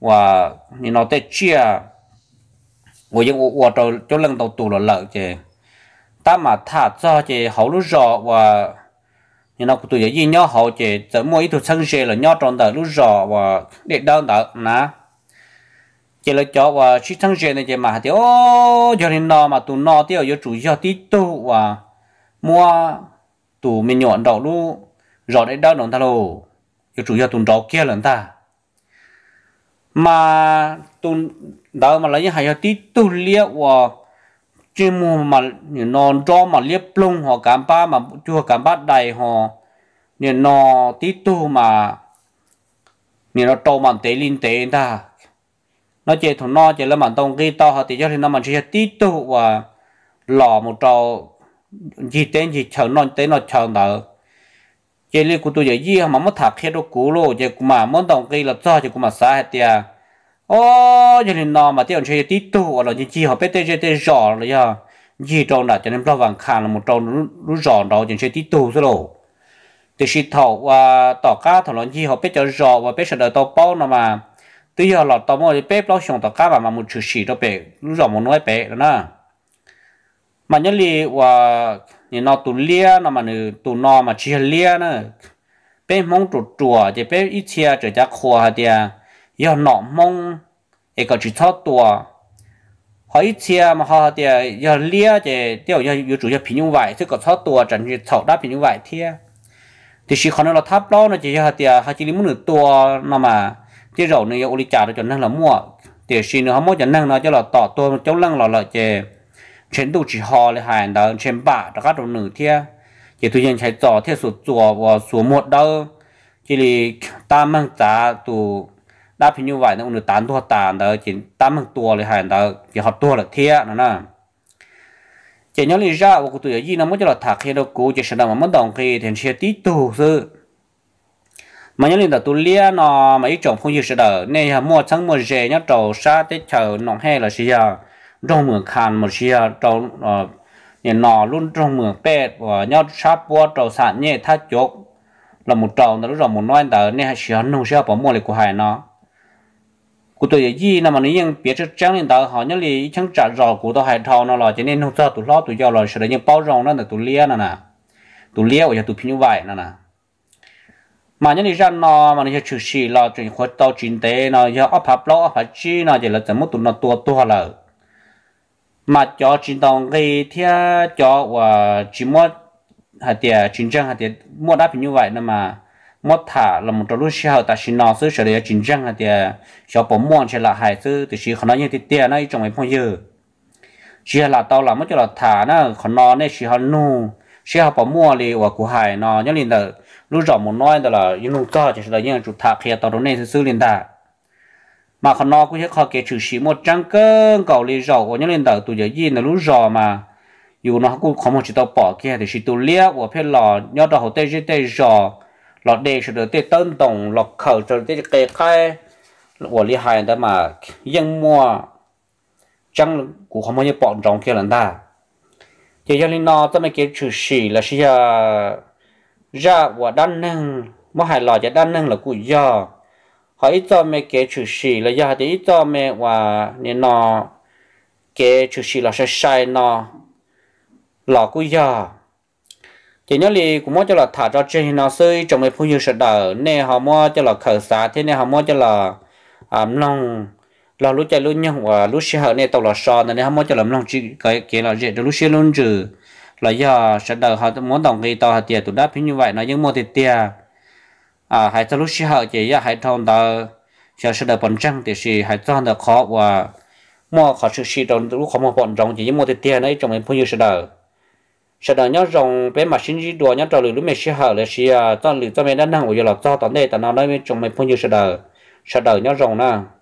và nó tết chia 我就我我就就能到多了了这，但嘛他这这好路上我，你那个对也一年好这，怎么一头城市了，鸟长的路上我列当的那，这了叫我去城市那些嘛的哦，叫你那嘛都那掉要注意下地图啊，mua tụ mình nhọn đầu lu rồi đấy đó nó ta lô yêu chủ yếu tụn đó kia lần ta mà tụn đâu mà lấy hay tí tu liệt và chim mua mà non cho mà liệt plung họ cảm ba mà chưa cảm ba đầy họ nên nó tí tu mà nên nó to mà tế linh tế ta nó chỉ thằng nó chỉ là mà tông kia to họ thì cho thì nó mà chỉ tí tu và lò một trò gì tên gì chờ non tên nó chờ đợi chỉ là của tôi vậy gì mà mất thạc hết đâu cũ luôn chỉ mà mất đồng kia là cho chỉ của mà sai hết tiệt ô cho nên nó mà tiêu chơi tí tu là như chi họ biết chơi chơi rõ rồi ya gì trong là cho nên bao vàng khăn là một trong lúc rõ đó cho chơi tí tu rồi từ khi thọ và tỏ cá thọ gì họ biết chơi rõ và biết sợ đời tao bao nó mà từ giờ là tao mua biết bao xong tỏ cá mà mà một chữ xì đó bé lúc rõ một nói bé đó nè mà nhớ li và nhìn nó tụ lia nó mà nữ tụ mà chia lia nữa bé mong trụ chùa thì bé ít chia trở ra khóa thì à giờ nọ mong để có chỉ thao tua hỏi chia mà họ thì giờ lia thì điều giờ yêu chủ giờ pin như vậy thì có thao tua chẳng chỉ thao đáp pin như vậy thì thì chỉ còn là tháp đó nó chỉ giờ thì họ chỉ muốn được tua nó mà chỉ rầu này ô li trả cho nên là mua thì xin nó mua cho nên nó cho là tỏ tua cháu lăng là là chỉ trên đồ chỉ họ là hàng đó trên bả đó các đồ nữ thia chỉ tuy nhiên chạy tỏ theo số chùa và số một đâu chỉ là ta mang giá tụ đã phải như vậy nó cũng tám tua tàn đó chỉ tám hàng tua lại hàng đó chỉ học tua là thiệt nó nè chỉ nhớ lý ra của tuổi gì nó mới cho là thạc khi đâu cũ chỉ sản phẩm mất đồng khi thì sẽ tí tù sư mà nhớ lý là tụi lia nó mà ít trồng không gì sợ đỡ nên là mua trắng mua rẻ nhớ trầu xa tới chờ nọ hay là gì à trong mường khàn một gì à trầu ờ, nhìn nọ luôn trong mường bẹt và ờ, nhớ sáp bua trầu sản nhẹ thắt chốt là một trầu nó rất là một nói đỡ nên là sẽ nông sẽ bỏ mua lại của hải nó cụ tôi gì nằm mà những biết trước trắng nên tao họ nhớ li chẳng trả rõ cụ tôi hay thao nó là cho nên không sao tụi lo tụi do rồi sợ những bao rong nó là tụi lia nè nè tụi lia bây giờ tụi phi như vậy nè nè mà những đi ra nó mà nó chữ xì là chuyện khuất tao chính tế nó giờ ấp hấp lo ấp chi nó chỉ là tầm một tụi nó tua tua là mà cho chính đồng cái thia cho và chỉ mua hạt tiền chính trang hạt tiền mua đáp như vậy nè mà mất thả là một trong lúc sau ta xin nó xứ sẽ để chính răng là tiền cho bỏ muôn sẽ là hai xứ thì chỉ khó nói như thế tiền ấy trong mấy phong dư chỉ là tao là mất cho là thả nó khó nó nên chỉ họ nu chỉ họ bỏ mua li và của hại nó nhớ liền là lúc rõ một nói đó là những lúc cho chỉ là những chủ thả kia tao đó nên xứ liền ta mà khó nó cũng sẽ khó kể trừ sĩ một trăng cơn cầu li rõ của nhớ liền là tụi giờ gì là lúc rõ mà dù nó cũng không một chỉ tao bỏ kia thì chỉ tụi liếc và phê lò nhớ đó hậu tây tây rõ lọ đề sẽ được tiết tân tổng lọ khẩu cho tiết kê khai của lý hài đó mà yên mua chẳng cũng không bao nhiêu bọn trọng kia lần ta chỉ cho nên nó tôi mới kêu chủ sĩ là sĩ à, giờ ra và đan nâng mà hài lọ cho đan nâng là cụ giờ họ ít cho mấy cái chủ sĩ là giờ thì ít cho mấy và nên nó kêu chủ sĩ là sẽ sai nó lọ cụ giờ chỉ nhớ li cũng muốn cho là thả ra trên nó xây trong lại phun nhiều sợi đỡ nè họ mua cho là khởi xá thế nè họ mua cho là ẩm à, nông là lúc chạy lúc nhau và lúc xe hở nè tàu là sò nên họ mua cho là nông chỉ cái cái là dễ lúc xe luôn trừ là giờ sợi đỡ họ muốn đồng cái tàu hạt tiền tụi đáp như vậy nó những mua thịt tiền à hãy cho lúc xe hở chỉ là hãy thon tờ cho sợi đỡ bẩn trăng thì gì hãy cho đỡ khó và mua khó sự gì trong lúc khó mua bận trong chỉ những mua thịt tiền đấy trong lại phun nhiều sợi đỡ sau đó nhớ rồng bé mà xin gì đùa nhớ trò lười lúc mình sẽ hở là xì à tao lười tao mình đã năng của giờ là tao tao đây tao nói mình trồng mình phun như sau đó sau đó nhớ rồng na